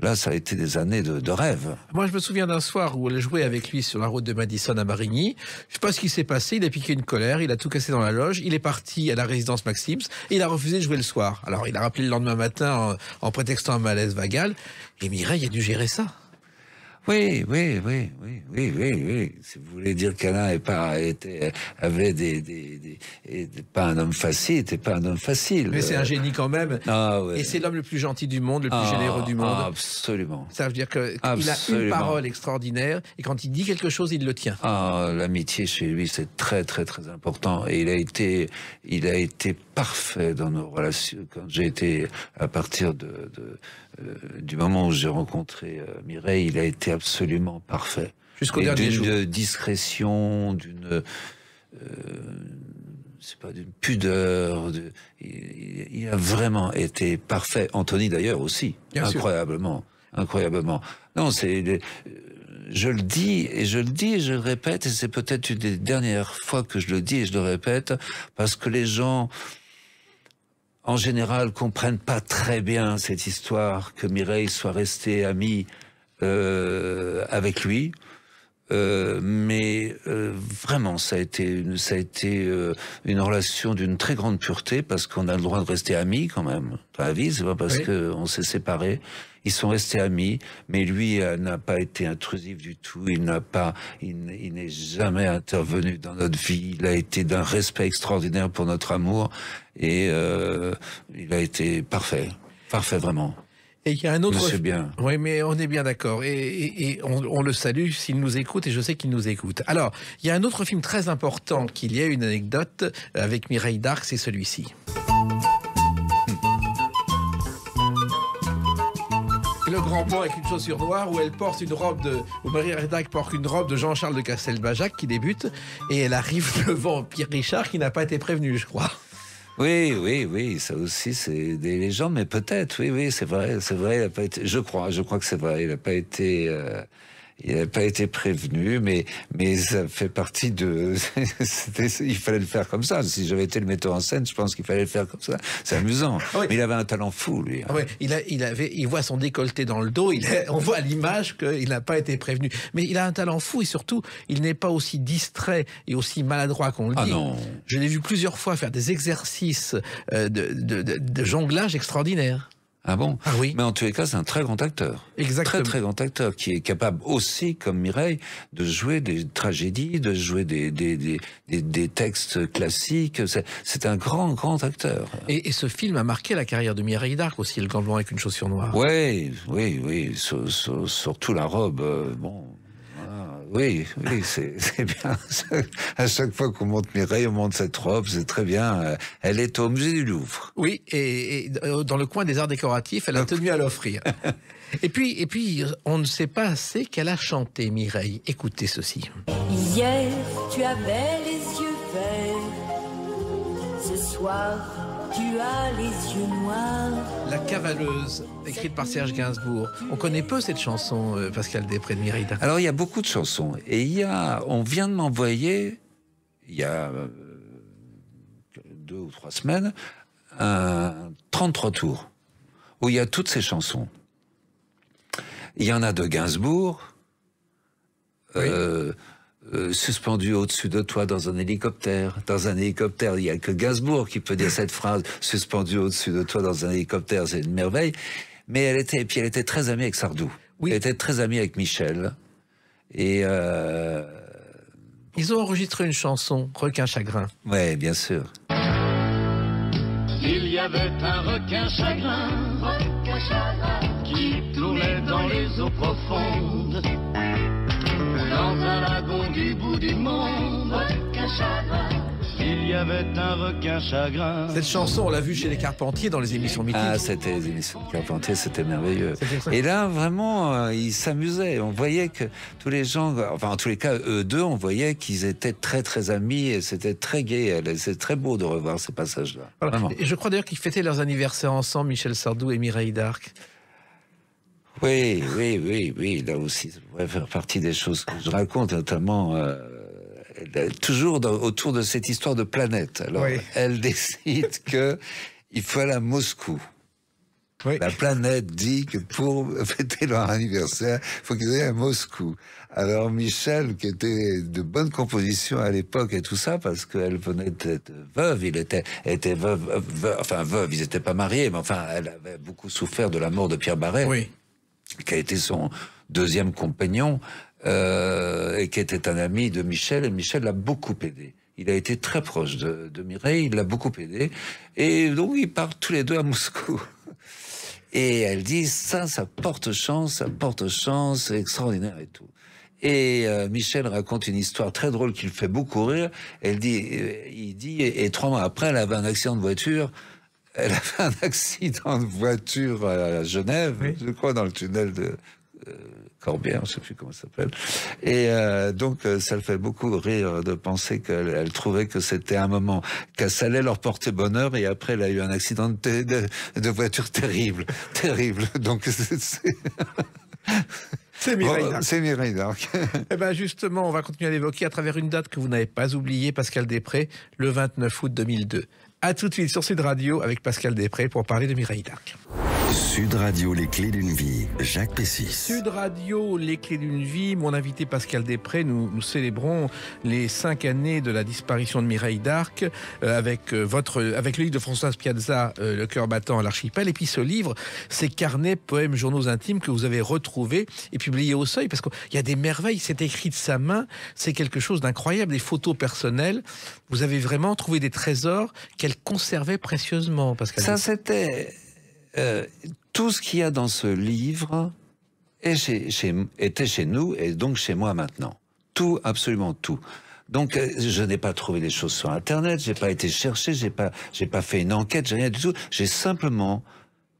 Là, ça a été des années de, rêve. Moi, je me souviens d'un soir où elle jouait avec lui sur la route de Madison à Marigny. Je ne sais pas ce qui s'est passé. Il a piqué une colère, il a tout cassé dans la loge, il est parti à la résidence Maxims et il a refusé de jouer le soir. Alors, il a rappelé le lendemain matin en, en prétextant un malaise vagal. Et Mireille a dû gérer ça. Oui, oui, oui, oui, oui, oui, oui. Si vous voulez dire qu'Alain n'est pas, avait des, pas un homme facile, n'était pas un homme facile. Mais c'est un génie quand même. Ah, Et c'est l'homme le plus gentil du monde, le plus ah, généreux du monde. absolument. Ça veut dire qu'il a une parole extraordinaire et quand il dit quelque chose, il le tient. Ah, l'amitié chez lui, c'est très, très, très important. Et il a été, il a été parfait dans nos relations. Quand j'ai été, à partir de euh, du moment où j'ai rencontré euh, Mireille, il a été absolument parfait. Jusqu'au dernier jour. D'une discrétion, d'une c'est euh, pas d'une pudeur. Il, a vraiment été parfait. Anthony d'ailleurs aussi, incroyablement, incroyablement. Non, c'est, je le dis et je le dis et je le répète et c'est peut-être une des dernières fois que je le dis et je le répète parce que les gens en général, comprennent pas très bien cette histoire que Mireille soit restée amie euh, avec lui. Euh, mais euh, vraiment, ça a été une, ça a été une relation d'une très grande pureté parce qu'on a le droit de rester amis quand même. Pas vie, c'est pas parce qu'on s'est séparés ils sont restés amis, mais lui euh, n'a pas été intrusif du tout. Il n'a pas, il, n'est jamais intervenu dans notre vie. Il a été d'un respect extraordinaire pour notre amour et euh, il a été parfait, parfait vraiment. Et il y a un autre. bien. Oui, mais on est bien d'accord. Et, on, le salue s'il nous écoute, et je sais qu'il nous écoute. Alors, il y a un autre film très important qu'il y ait, une anecdote avec Mireille Darc, c'est celui-ci. grand avec une chaussure noire où elle porte une robe de. où Marie Redac porte une robe de Jean-Charles de Castelbajac qui débute et elle arrive [laughs] devant Pierre Richard qui n'a pas été prévenu, je crois. Oui, oui, oui, ça aussi, c'est des légendes, mais peut-être, oui, oui, c'est vrai, c'est vrai, il a pas été, je crois, je crois que c'est vrai, il n'a pas été, euh, il n'avait pas été prévenu, mais, mais ça fait partie de. [laughs] il fallait le faire comme ça. Si j'avais été le metteur en scène, je pense qu'il fallait le faire comme ça. C'est amusant. Ah mais il avait un talent fou, lui. Hein. Ah il, a, il, avait, il voit son décolleté dans le dos. on voit à l'image qu'il n'a pas été prévenu. Mais il a un talent fou et surtout, il n'est pas aussi distrait et aussi maladroit qu'on le ah dit. Non. Je l'ai vu plusieurs fois faire des exercices euh, de, de, de jonglage extraordinaires. Ah bon ah oui. Mais en tous les cas, c'est un très grand acteur. Exactement. Très très grand acteur qui est capable aussi, comme Mireille, de jouer des tragédies, de jouer des, des, des, des, textes classiques. C'est un grand grand acteur. Et, et, ce film a marqué la carrière de Mireille d'Arc aussi, Le Gant avec une chaussure noire. Oui, oui, oui. Surtout la robe. Euh, bon, oui, oui, [laughs] c'est bien. à chaque fois qu'on monte Mireille, on monte cette robe, c'est très bien. Elle est au musée du Louvre. Oui, et, euh, dans le coin des arts décoratifs, elle a tenu à l'offrir. [laughs] et puis, et puis, on ne sait pas assez qu'elle a chanté Mireille. Écoutez ceci. Hier, tu avais les yeux verts. Ce soir, tu as les yeux noirs. La cavaleuse, écrite par Serge Gainsbourg. On connaît peu cette chanson, euh, Pascal Després de Mérida. Alors, il y a beaucoup de chansons. Et il y a, on vient de m'envoyer, il y a euh, deux ou trois semaines, un 33 tours, où il y a toutes ces chansons. Il y en a de Gainsbourg. Euh, euh, suspendu au-dessus de toi dans un hélicoptère. Dans un hélicoptère, il n'y a que Gainsbourg qui peut dire cette phrase, suspendu au-dessus de toi dans un hélicoptère, c'est une merveille. Mais elle était, et puis elle était très amie avec Sardou. Elle était très amie avec Michel. Et euh, ils ont enregistré une chanson, Requin Chagrin. Oui, bien sûr. Il y avait un requin chagrin, requin chagrin qui tournait dans les eaux profondes dans un lagon du bout du monde. Il y avait un requin chagrin. Cette chanson, on l'a vue chez les Carpentiers dans les émissions mythiques. Ah, c'était les émissions Carpentiers, c'était merveilleux. Et là, vraiment, euh, ils s'amusaient. On voyait que tous les gens, enfin, en tous les cas, eux deux, on voyait qu'ils étaient très, très amis et c'était très gai. C'est très beau de revoir ces passages-là. Et je crois d'ailleurs qu'ils fêtaient leurs anniversaires ensemble, Michel Sardou et Mireille Darc. Oui, oui, oui, oui. Là aussi, ça pourrait faire partie des choses que je raconte, notamment. Euh, toujours autour de cette histoire de planète. Alors, elle [laughs] décide que il faut aller à Moscou. Oui. La planète dit que pour [laughs] fêter leur anniversaire, il faut qu'ils aillent à Moscou. Alors Michel, qui était de bonne composition à l'époque et tout ça, parce qu'elle venait d'être veuve, il était, était veuve, enfin veuve, ils n'étaient pas mariés, mais enfin, elle avait beaucoup souffert de la mort de Pierre Barret. Oui qui a été son deuxième compagnon euh, et qui était un ami de Michel. Et Michel l'a beaucoup aidé. Il a été très proche de, Mireille, il l'a beaucoup aidé. Et donc, ils partent tous les deux à Moscou. [laughs] Et elle dit, ça, ça porte chance, ça porte chance, c'est extraordinaire et tout. Et euh, Michel raconte une histoire très drôle qui le fait beaucoup rire. Elle dit, euh, il dit, et, et, trois mois après, elle avait un accident de voiture elle a fait un accident de voiture à Genève, je crois, dans le tunnel de euh, Corbière, je sais plus comment ça s'appelle. Et euh, donc, euh, ça le fait beaucoup rire de penser qu'elle trouvait que c'était un moment, qu'elle allait leur porter bonheur, et après, elle a eu un accident de, voiture terrible, [laughs] terrible. Donc, c'est... C'est Mireille C'est eh ben justement, on va continuer à l'évoquer à travers une date que vous n'avez pas oubliée, Pascal Després, le 29 août 2002. À tout de suite sur Sud Radio avec Pascal Després pour parler de Mireille Darc. Sud Radio, les clés d'une vie, Jacques Pessis. Sud Radio, les clés d'une vie, mon invité Pascal Després, nous, nous, célébrons les cinq années de la disparition de Mireille Darc euh, avec, euh, votre, euh, avec le livre de François Piazza, Le cœur battant à l'archipel, et puis ce livre, ces carnets, poèmes, journaux intimes que vous avez retrouvés et publiés au seuil, parce qu'il y a des merveilles, c'est écrit de sa main, c'est quelque chose d'incroyable, des photos personnelles, vous avez vraiment trouvé des trésors qui il conservait précieusement, que Ça, c'était euh, tout ce qu'il y a dans ce livre était chez nous et donc chez moi maintenant. Tout, absolument tout. Donc, euh, je n'ai pas trouvé les choses sur Internet, j'ai pas été chercher, j'ai pas, j'ai pas fait une enquête, j'ai rien du tout. J'ai simplement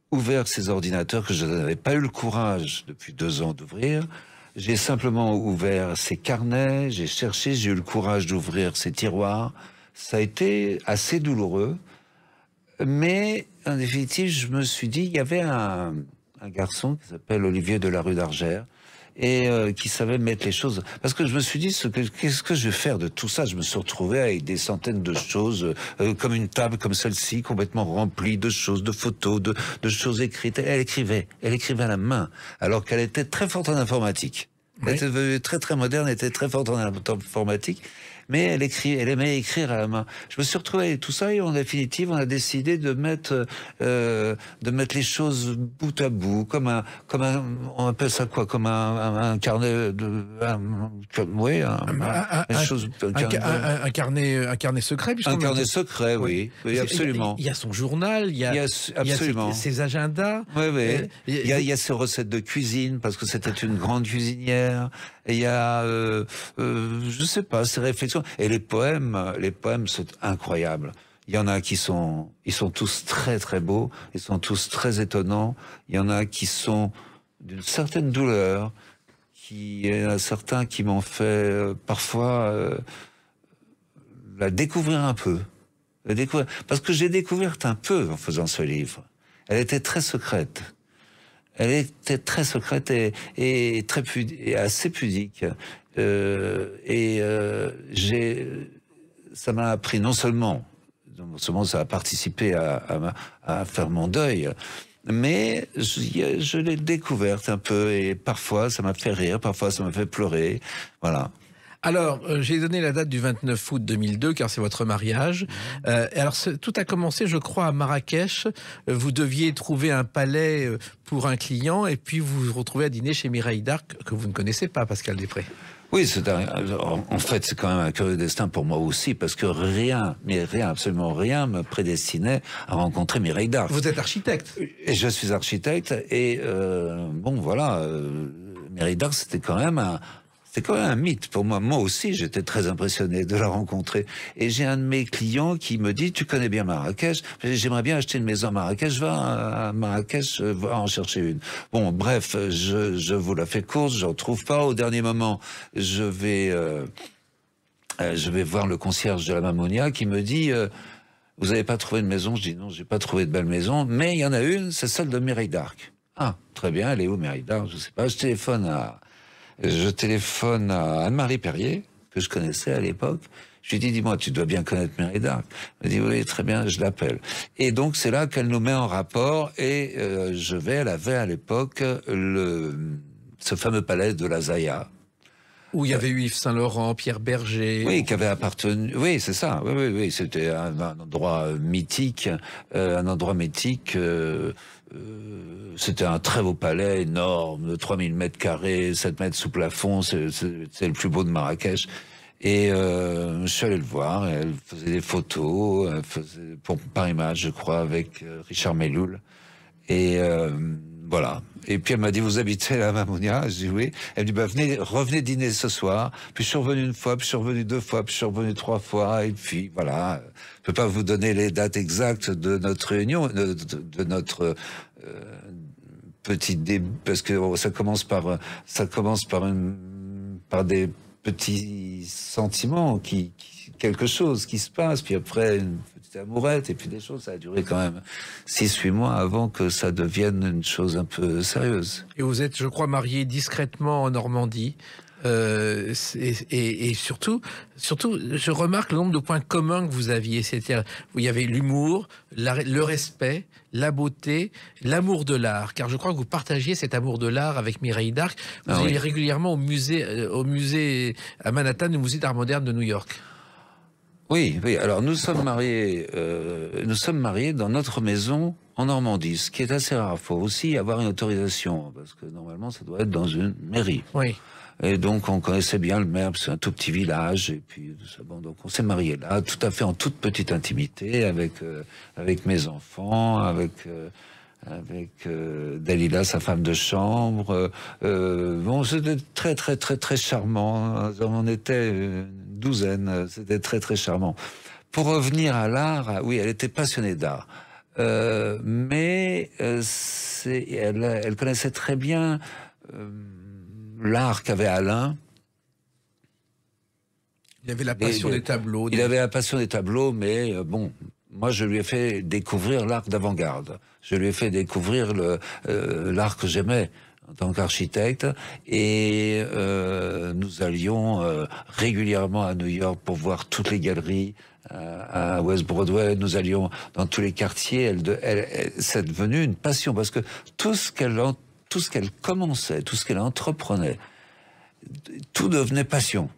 ouvert ces ordinateurs que je n'avais pas eu le courage depuis deux ans d'ouvrir. J'ai simplement ouvert ces carnets, j'ai cherché, j'ai eu le courage d'ouvrir ces tiroirs ça a été assez douloureux. Mais en définitive, je me suis dit, il y avait un, un garçon qui s'appelle Olivier de la rue d'Argère et euh, qui savait mettre les choses. Parce que je me suis dit, qu'est-ce que je vais faire de tout ça Je me suis retrouvé avec des centaines de choses, euh, euh, comme une table comme celle-ci, complètement remplie de choses, de photos, de, de choses écrites. Elle, écrivait, elle écrivait à la main, alors qu'elle était très forte en informatique. Elle était très très moderne, elle était très forte en informatique mais elle écrit, elle aimait écrire à la main. Je me suis retrouvé avec tout ça et en définitive, on a décidé de mettre, euh, de mettre les choses bout à bout, comme un, comme on appelle ça quoi, comme un, un, carnet de, oui, un, un, carnet, un carnet secret, un carnet secret, oui, absolument. Il y a son journal, il y a, absolument. ses, agendas. Il y a, il y a ses recettes de cuisine parce que c'était une grande cuisinière. Et il y a, euh, euh, je sais pas, ces réflexions. Et les poèmes, les poèmes sont incroyables. Il y en a qui sont, ils sont tous très très beaux, ils sont tous très étonnants. Il y en a qui sont d'une certaine douleur, qui est y en certains qui m'ont fait euh, parfois euh, la découvrir un peu, découvrir, parce que j'ai découvert un peu en faisant ce livre. Elle était très secrète elle était très secrète et, très assez pudique. Euh, et euh, j'ai, ça m'a appris non seulement, non seulement ça a participé à, faire mon deuil, mais je l'ai découverte un peu et parfois ça m'a fait rire, parfois ça m'a fait pleurer, voilà. Alors, euh, j'ai donné la date du 29 août 2002, car c'est votre mariage. Euh, alors, tout a commencé, je crois, à Marrakech. Euh, vous deviez trouver un palais pour un client, et puis vous vous retrouvez à dîner chez Mireille Darc, que vous ne connaissez pas, Pascal Després. Oui, en fait, c'est quand même un curieux destin pour moi aussi, parce que rien, mais rien, absolument rien, me prédestinait à rencontrer Mireille Darc. Vous êtes architecte. Et je suis architecte, et bon, voilà, Mireille Darc, c'était quand même un, c'est quand même un mythe pour moi. Moi aussi, j'étais très impressionné de la rencontrer. Et j'ai un de mes clients qui me dit, tu connais bien Marrakech, j'aimerais bien acheter une maison à Marrakech, Va à Marrakech, euh, va en chercher une. Bon, bref, je, vous la fais courte, Je trouve pas. Au dernier moment, je vais, euh, euh, je vais voir le concierge de la Mammonia qui me dit, vous n'avez pas trouvé de maison Je dis, non, je n'ai pas trouvé de belle maison, mais il y en a une, c'est celle de Mairie Ah, très bien, elle est où Je sais pas, je téléphone à je téléphone à Anne-Marie Perrier, que je connaissais à l'époque. Je lui dis, dis-moi, tu dois bien connaître Mérida. Elle me dit, oui, très bien, je l'appelle. Et donc, c'est là qu'elle nous met en rapport et euh, je vais, elle avait à l'époque le, ce fameux palais de la Zaya, où il y avait eu Yves Saint-Laurent, Pierre Berger. Oui, qui avait appartenu. Oui, c'est ça. Oui, oui, oui. C'était un, endroit euh, mythique, euh, un endroit mythique. Euh, c'était un très beau palais énorme, 3000 mètres carrés, 7 mètres sous plafond. C'est le plus beau de Marrakech. Et je suis allé le voir, elle faisait des photos, faisait, pour, par image, je crois, avec Richard Melloul. Et voilà. Et puis elle m'a dit, vous habitez à Mamounia Je dit « oui. Elle me dit, ben venez, revenez dîner ce soir. Puis je suis revenu une fois, puis je suis revenu deux fois, puis je suis revenu trois fois. Et puis voilà, je peux pas vous donner les dates exactes de notre réunion, de, notre petite euh, petit début, parce que oh, ça commence par, ça commence par, une, par des petits sentiments quelque chose qui se passe, puis après une c'était amourette, et puis des choses. Ça a duré quand même 6-8 mois avant que ça devienne une chose un peu sérieuse. Et vous êtes, je crois, marié discrètement en Normandie. Euh, et, surtout, surtout, je remarque le nombre de points communs que vous aviez. C'est-à-dire, il y avait l'humour, le respect, la beauté, l'amour de l'art. Car je crois que vous partagiez cet amour de l'art avec Mireille Darc. Vous ah allez régulièrement au musée, euh, au musée à Manhattan, au musée d'art moderne de New York. Oui, Alors nous sommes mariés, euh, nous sommes mariés dans notre maison en Normandie, ce qui est assez rare. Il Faut aussi avoir une autorisation parce que normalement ça doit être dans une mairie. Oui. Et donc on connaissait bien le maire, c'est un tout petit village. Et puis bon, donc on s'est mariés là, tout à fait en toute petite intimité, avec euh, avec mes enfants, avec. Euh, avec euh, Dalila, sa femme de chambre. Euh, euh, bon, c'était très, très, très, très charmant. On était douzaine. C'était très très charmant. Pour revenir à l'art, oui, elle était passionnée d'art. Euh, mais euh, elle, connaissait très bien euh, l'art qu'avait Alain. Il avait la passion des tableaux. Il avait la passion des tableaux, mais bon, moi je lui ai fait découvrir l'art d'avant-garde. Je lui ai fait découvrir l'art que j'aimais en tant qu'architecte et euh, nous allions euh, régulièrement à New York pour voir toutes les galeries euh, à West Broadway, nous allions dans tous les quartiers. Elle, de, elle, elle c'est devenu une passion parce que tout ce qu'elle tout ce qu'elle commençait, tout ce qu'elle entreprenait, tout devenait passion.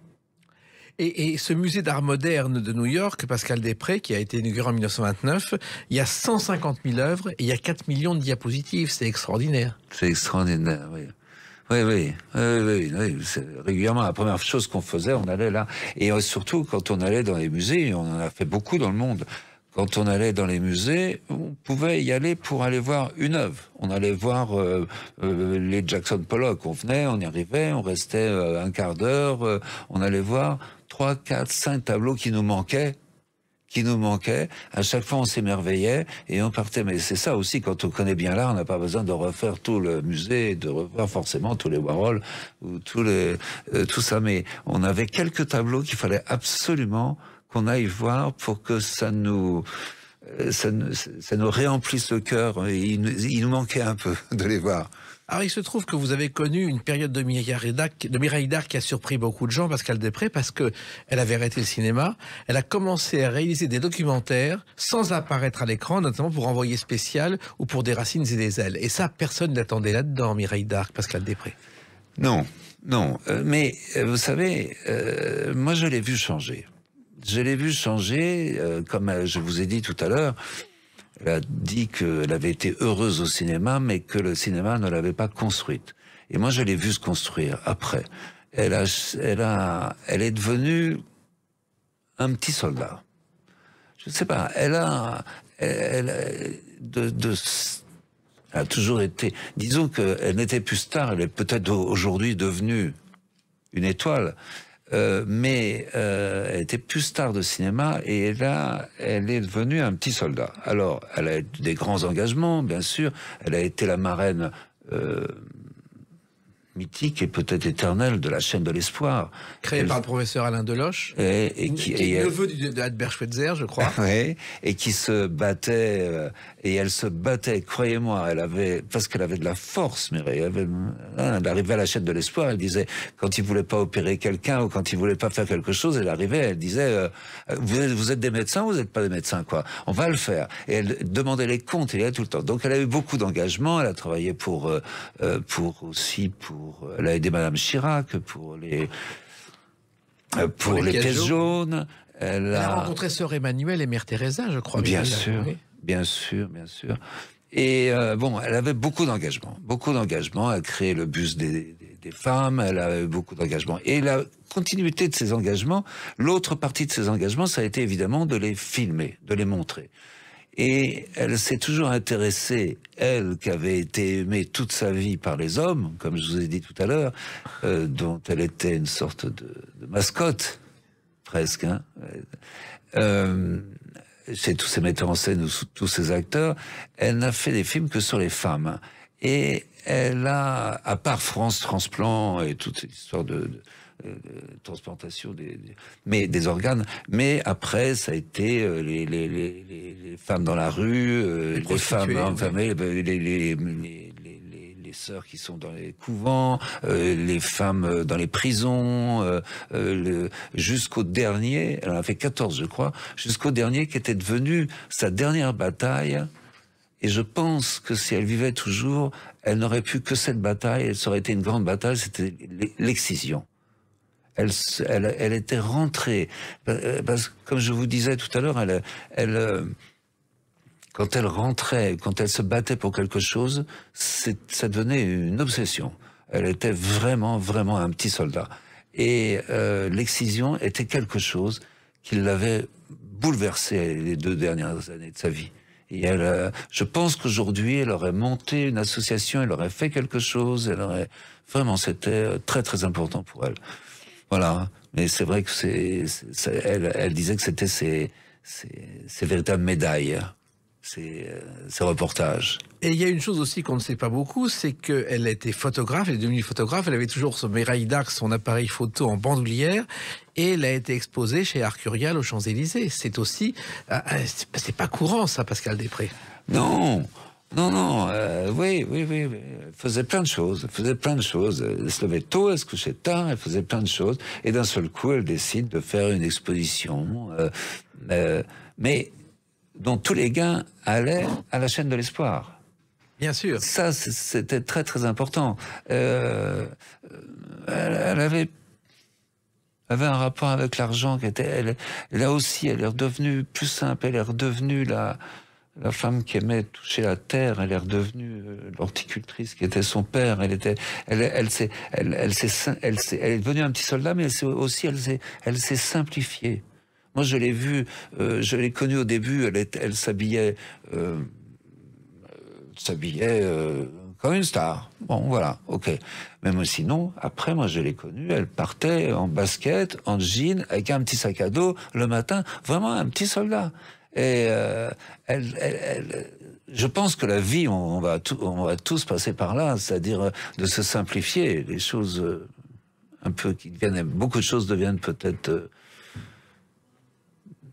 Et, ce musée d'art moderne de New York, Pascal Després, qui a été inauguré en 1929, il y a 150 000 œuvres et il y a 4 millions de diapositives. C'est extraordinaire. C'est extraordinaire, oui. Oui, oui, oui, régulièrement. La première chose qu'on faisait, on allait là. Et euh, surtout, quand on allait dans les musées, on en a fait beaucoup dans le monde. Quand on allait dans les musées, on pouvait y aller pour aller voir une œuvre. On allait voir euh, euh, les Jackson Pollock. On venait, on y arrivait, on restait un quart d'heure, on allait voir quatre cinq tableaux qui nous manquaient qui nous manquaient. À chaque fois, on s'émerveillait et on partait. Mais c'est ça aussi, quand on connaît bien l'art, on n'a pas besoin de refaire tout le musée, de revoir forcément tous les Warhol ou tous les, euh, tout ça. Mais on avait quelques tableaux qu'il fallait absolument qu'on aille voir pour que ça nous, euh, ça nous, ça nous réemplisse le cœur. Il, il nous manquait un peu de les voir. Alors, il se trouve que vous avez connu une période de Mireille Darc, de Mireille Darc qui a surpris beaucoup de gens, Pascal Després, parce que elle avait arrêté le cinéma. Elle a commencé à réaliser des documentaires sans apparaître à l'écran, notamment pour Envoyer spécial ou pour Des racines et des ailes. Et ça, personne n'attendait là-dedans, Mireille Darc, Pascal Després. Non, non. Euh, mais euh, vous savez, euh, moi, je l'ai vu changer. Je l'ai vu changer, comme je vous ai dit tout à l'heure. Elle a dit qu'elle avait été heureuse au cinéma, mais que le cinéma ne l'avait pas construite. Et moi, je l'ai vue se construire après. Elle, elle, elle est devenue un petit soldat. Je ne sais pas. Elle a, elle, de, a toujours été. Disons qu'elle n'était plus star. Elle est peut-être aujourd'hui devenue une étoile. Euh, mais euh, elle était plus star de cinéma et là, elle est devenue un petit soldat. Alors, elle a eu des grands engagements, bien sûr. Elle a été la marraine euh, mythique et peut-être éternelle de la chaîne de l'espoir. Créée par le professeur Alain Deloche, et, qui, est neveu elle... Schweitzer, je crois. [laughs] oui, et qui se battait et elle se battait, croyez-moi, elle avait, parce qu'elle avait de la force, Mireille, elle, avait, hein, arrivait à la chaîne de l'espoir, elle disait, quand il voulait pas opérer quelqu'un ou quand il voulait pas faire quelque chose, elle arrivait, elle disait, euh, vous, êtes, des médecins ou vous n'êtes pas des médecins, quoi. On va le faire. Et elle demandait les comptes, il y a tout le temps. Donc elle a eu beaucoup d'engagement, elle a travaillé pour, euh, euh, pour aussi pour, elle a aidé Madame Chirac pour les, pour, les, pièces jaunes. Elle, a... rencontré Sœur Emmanuel et Mère Teresa, je crois. Bien sûr. Bien sûr, bien sûr. Et euh, bon, elle avait beaucoup d'engagement, beaucoup d'engagement. Elle créé le bus des, femmes, elle avait beaucoup d'engagement. Et la continuité de ses engagements, l'autre partie de ses engagements, ça a été évidemment de les filmer, de les montrer. Et elle s'est toujours intéressée, elle qui avait été aimée toute sa vie par les hommes, comme je vous ai dit tout à l'heure, euh, dont elle était une sorte de, mascotte presque. Hein. Euh, c'est tous ces metteurs en scène tous ces acteurs, elle n'a fait des films que sur les femmes. Et elle a, à part France Transplant et toute cette histoire euh, de, transplantation des, mais des organes. Mais après, ça a été euh, les, femmes dans la rue, euh, les, femmes enfermées, les les sœurs qui sont dans les couvents, euh, les femmes euh, dans les prisons, euh, le, jusqu'au dernier, elle en a fait 14 je crois, jusqu'au dernier qui était devenu sa dernière bataille. Et je pense que si elle vivait toujours, elle n'aurait pu que cette bataille, elle aurait été une grande bataille, c'était l'excision. Elle, elle, était rentrée, parce que comme je vous disais tout à l'heure, elle, elle quand elle rentrait, quand elle se battait pour quelque chose, ça devenait une obsession. Elle était vraiment, vraiment un petit soldat. Et euh, l'excision était quelque chose qui l'avait bouleversée les deux dernières années de sa vie. Et elle, euh, je pense qu'aujourd'hui, elle aurait monté une association, elle aurait fait quelque chose, elle aurait vraiment, c'était euh, très très important pour elle. Voilà. Mais c'est vrai que c'est, elle, elle disait que c'était ses, ses véritables médailles. Euh, ces, reportages. Et il y a une chose aussi qu'on ne sait pas beaucoup, c'est qu'elle été photographe, elle est devenue photographe, elle avait toujours son Mérail d'Arc, son appareil photo en bandoulière, et elle a été exposée chez Arcurial aux Champs-Élysées. C'est aussi, euh, euh, bah, c'est pas courant ça, Pascal Després. Non, non, non, oui, oui, oui, Elle faisait plein de choses, elle faisait plein de choses. Elle se levait tôt, elle se couchait tard, elle faisait plein de choses. Et d'un seul coup, elle décide de faire une exposition. mais dont tous les gains allaient à la chaîne de l'espoir. Bien sûr. Ça, c'était très très important. Euh, elle avait un rapport avec l'argent qui était elle, là aussi elle est redevenue plus simple elle est redevenue la femme qui aimait toucher la terre elle est redevenue euh, l'horticultrice qui était son père elle était elle s'est elle est devenue un petit soldat mais elle s'est aussi elle s'est simplifiée moi, je l'ai vue, euh, je l'ai connue au début, elle, elle s'habillait, euh, euh, s'habillait comme une star. Bon, voilà, ok. Même sinon, après, moi, je l'ai connue, elle partait en basket, en jean, avec un petit sac à dos le matin, vraiment un petit soldat. Et je pense que la vie, on, va, on va tous passer par là, c'est-à-dire de se simplifier. Les choses, un peu qui deviennent, beaucoup de choses deviennent peut-être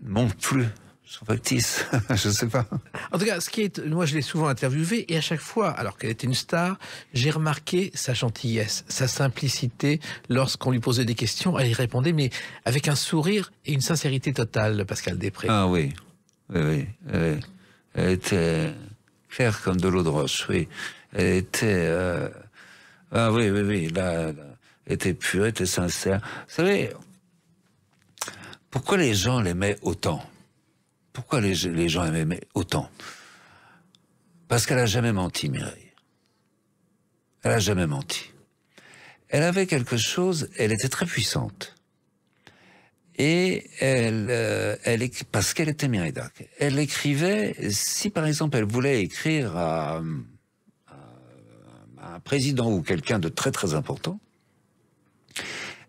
mon plus son factice, [laughs] je sais pas. En tout cas, ce qui est, moi je l'ai souvent interviewée et à chaque fois, alors qu'elle était une star, j'ai remarqué sa gentillesse, sa simplicité. Lorsqu'on lui posait des questions, elle y répondait, mais avec un sourire et une sincérité totale, Pascal Després. Ah oui, oui, oui. Elle était euh, claire comme de l'eau de roche, oui. Elle était, euh... ah oui, oui, oui, était pure, était sincère. Vous savez, pourquoi les gens l'aimaient autant Pourquoi les, gens l'aimaient autant Parce qu'elle a jamais menti, Mireille. Elle a jamais menti. Elle avait quelque chose, elle était très puissante. Et elle, euh, parce qu'elle était Dac, elle écrivait, si par exemple elle voulait écrire à un président ou quelqu'un de très très important,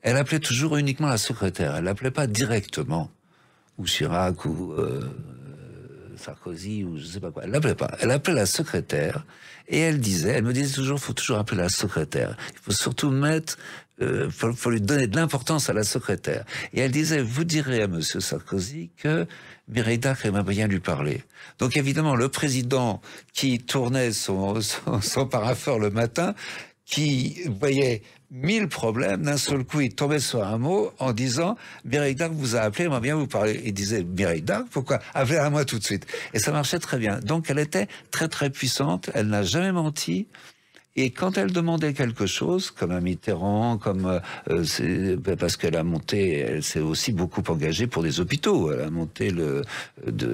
elle appelait toujours uniquement la secrétaire. Elle l'appelait pas directement, ou Chirac, ou euh, Sarkozy, ou je sais pas quoi. Elle l'appelait pas. Elle appelait la secrétaire, et elle disait, elle me disait toujours, faut toujours appeler la secrétaire. Il faut surtout mettre, euh, faut, lui donner de l'importance à la secrétaire. Et elle disait, vous direz à Monsieur Sarkozy que Mireille aimait bien lui parler. Donc évidemment, le président qui tournait son, [laughs] son, son le matin, qui voyait mille problèmes. D'un seul coup, il tombait sur un mot en disant Mireille Dag vous a appelé, moi bien vous parler. Il disait Mireille pourquoi Appelez à moi tout de suite. Et ça marchait très bien. Donc elle était très très puissante. Elle n'a jamais menti. Et quand elle demandait quelque chose, comme un Mitterrand, comme euh, euh ben, parce qu'elle a monté, elle s'est aussi beaucoup engagée pour des hôpitaux. Elle a monté le de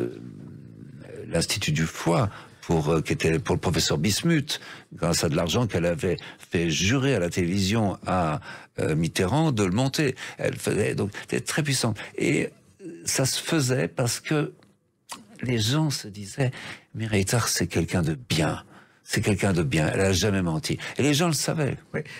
euh, l'institut du foie pour euh, qui était pour le professeur Bismuth, grâce à de l'argent qu'elle avait fait jurer à la télévision à euh, Mitterrand de le monter. Elle faisait donc était très puissante et euh, ça se faisait parce que les gens se disaient Mireille c'est quelqu'un de bien. C'est quelqu'un de bien. Elle n'a jamais menti. Et les gens le savaient.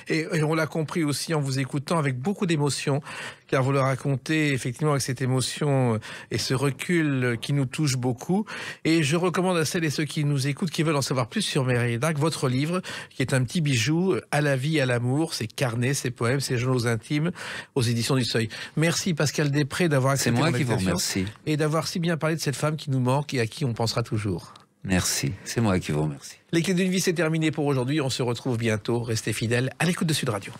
Et, on l'a compris aussi en vous écoutant avec beaucoup d'émotion, car vous le racontez effectivement avec cette émotion euh, et ce recul euh, qui nous touche beaucoup. Et je recommande à celles et ceux qui nous écoutent, qui veulent en savoir plus sur mérida votre livre, qui est un petit bijou à la vie, à l'amour, ses carnets, ses poèmes, ses journaux intimes aux éditions du Seuil. Merci Pascal Després d'avoir accepté C'est moi qui vous remercie. Et d'avoir si bien parlé de cette femme qui nous manque et à qui on pensera toujours. Merci. C'est moi qui vous remercie. L'équipe d'une vie, c'est terminé pour aujourd'hui. On se retrouve bientôt. Restez fidèles à l'écoute de Sud Radio.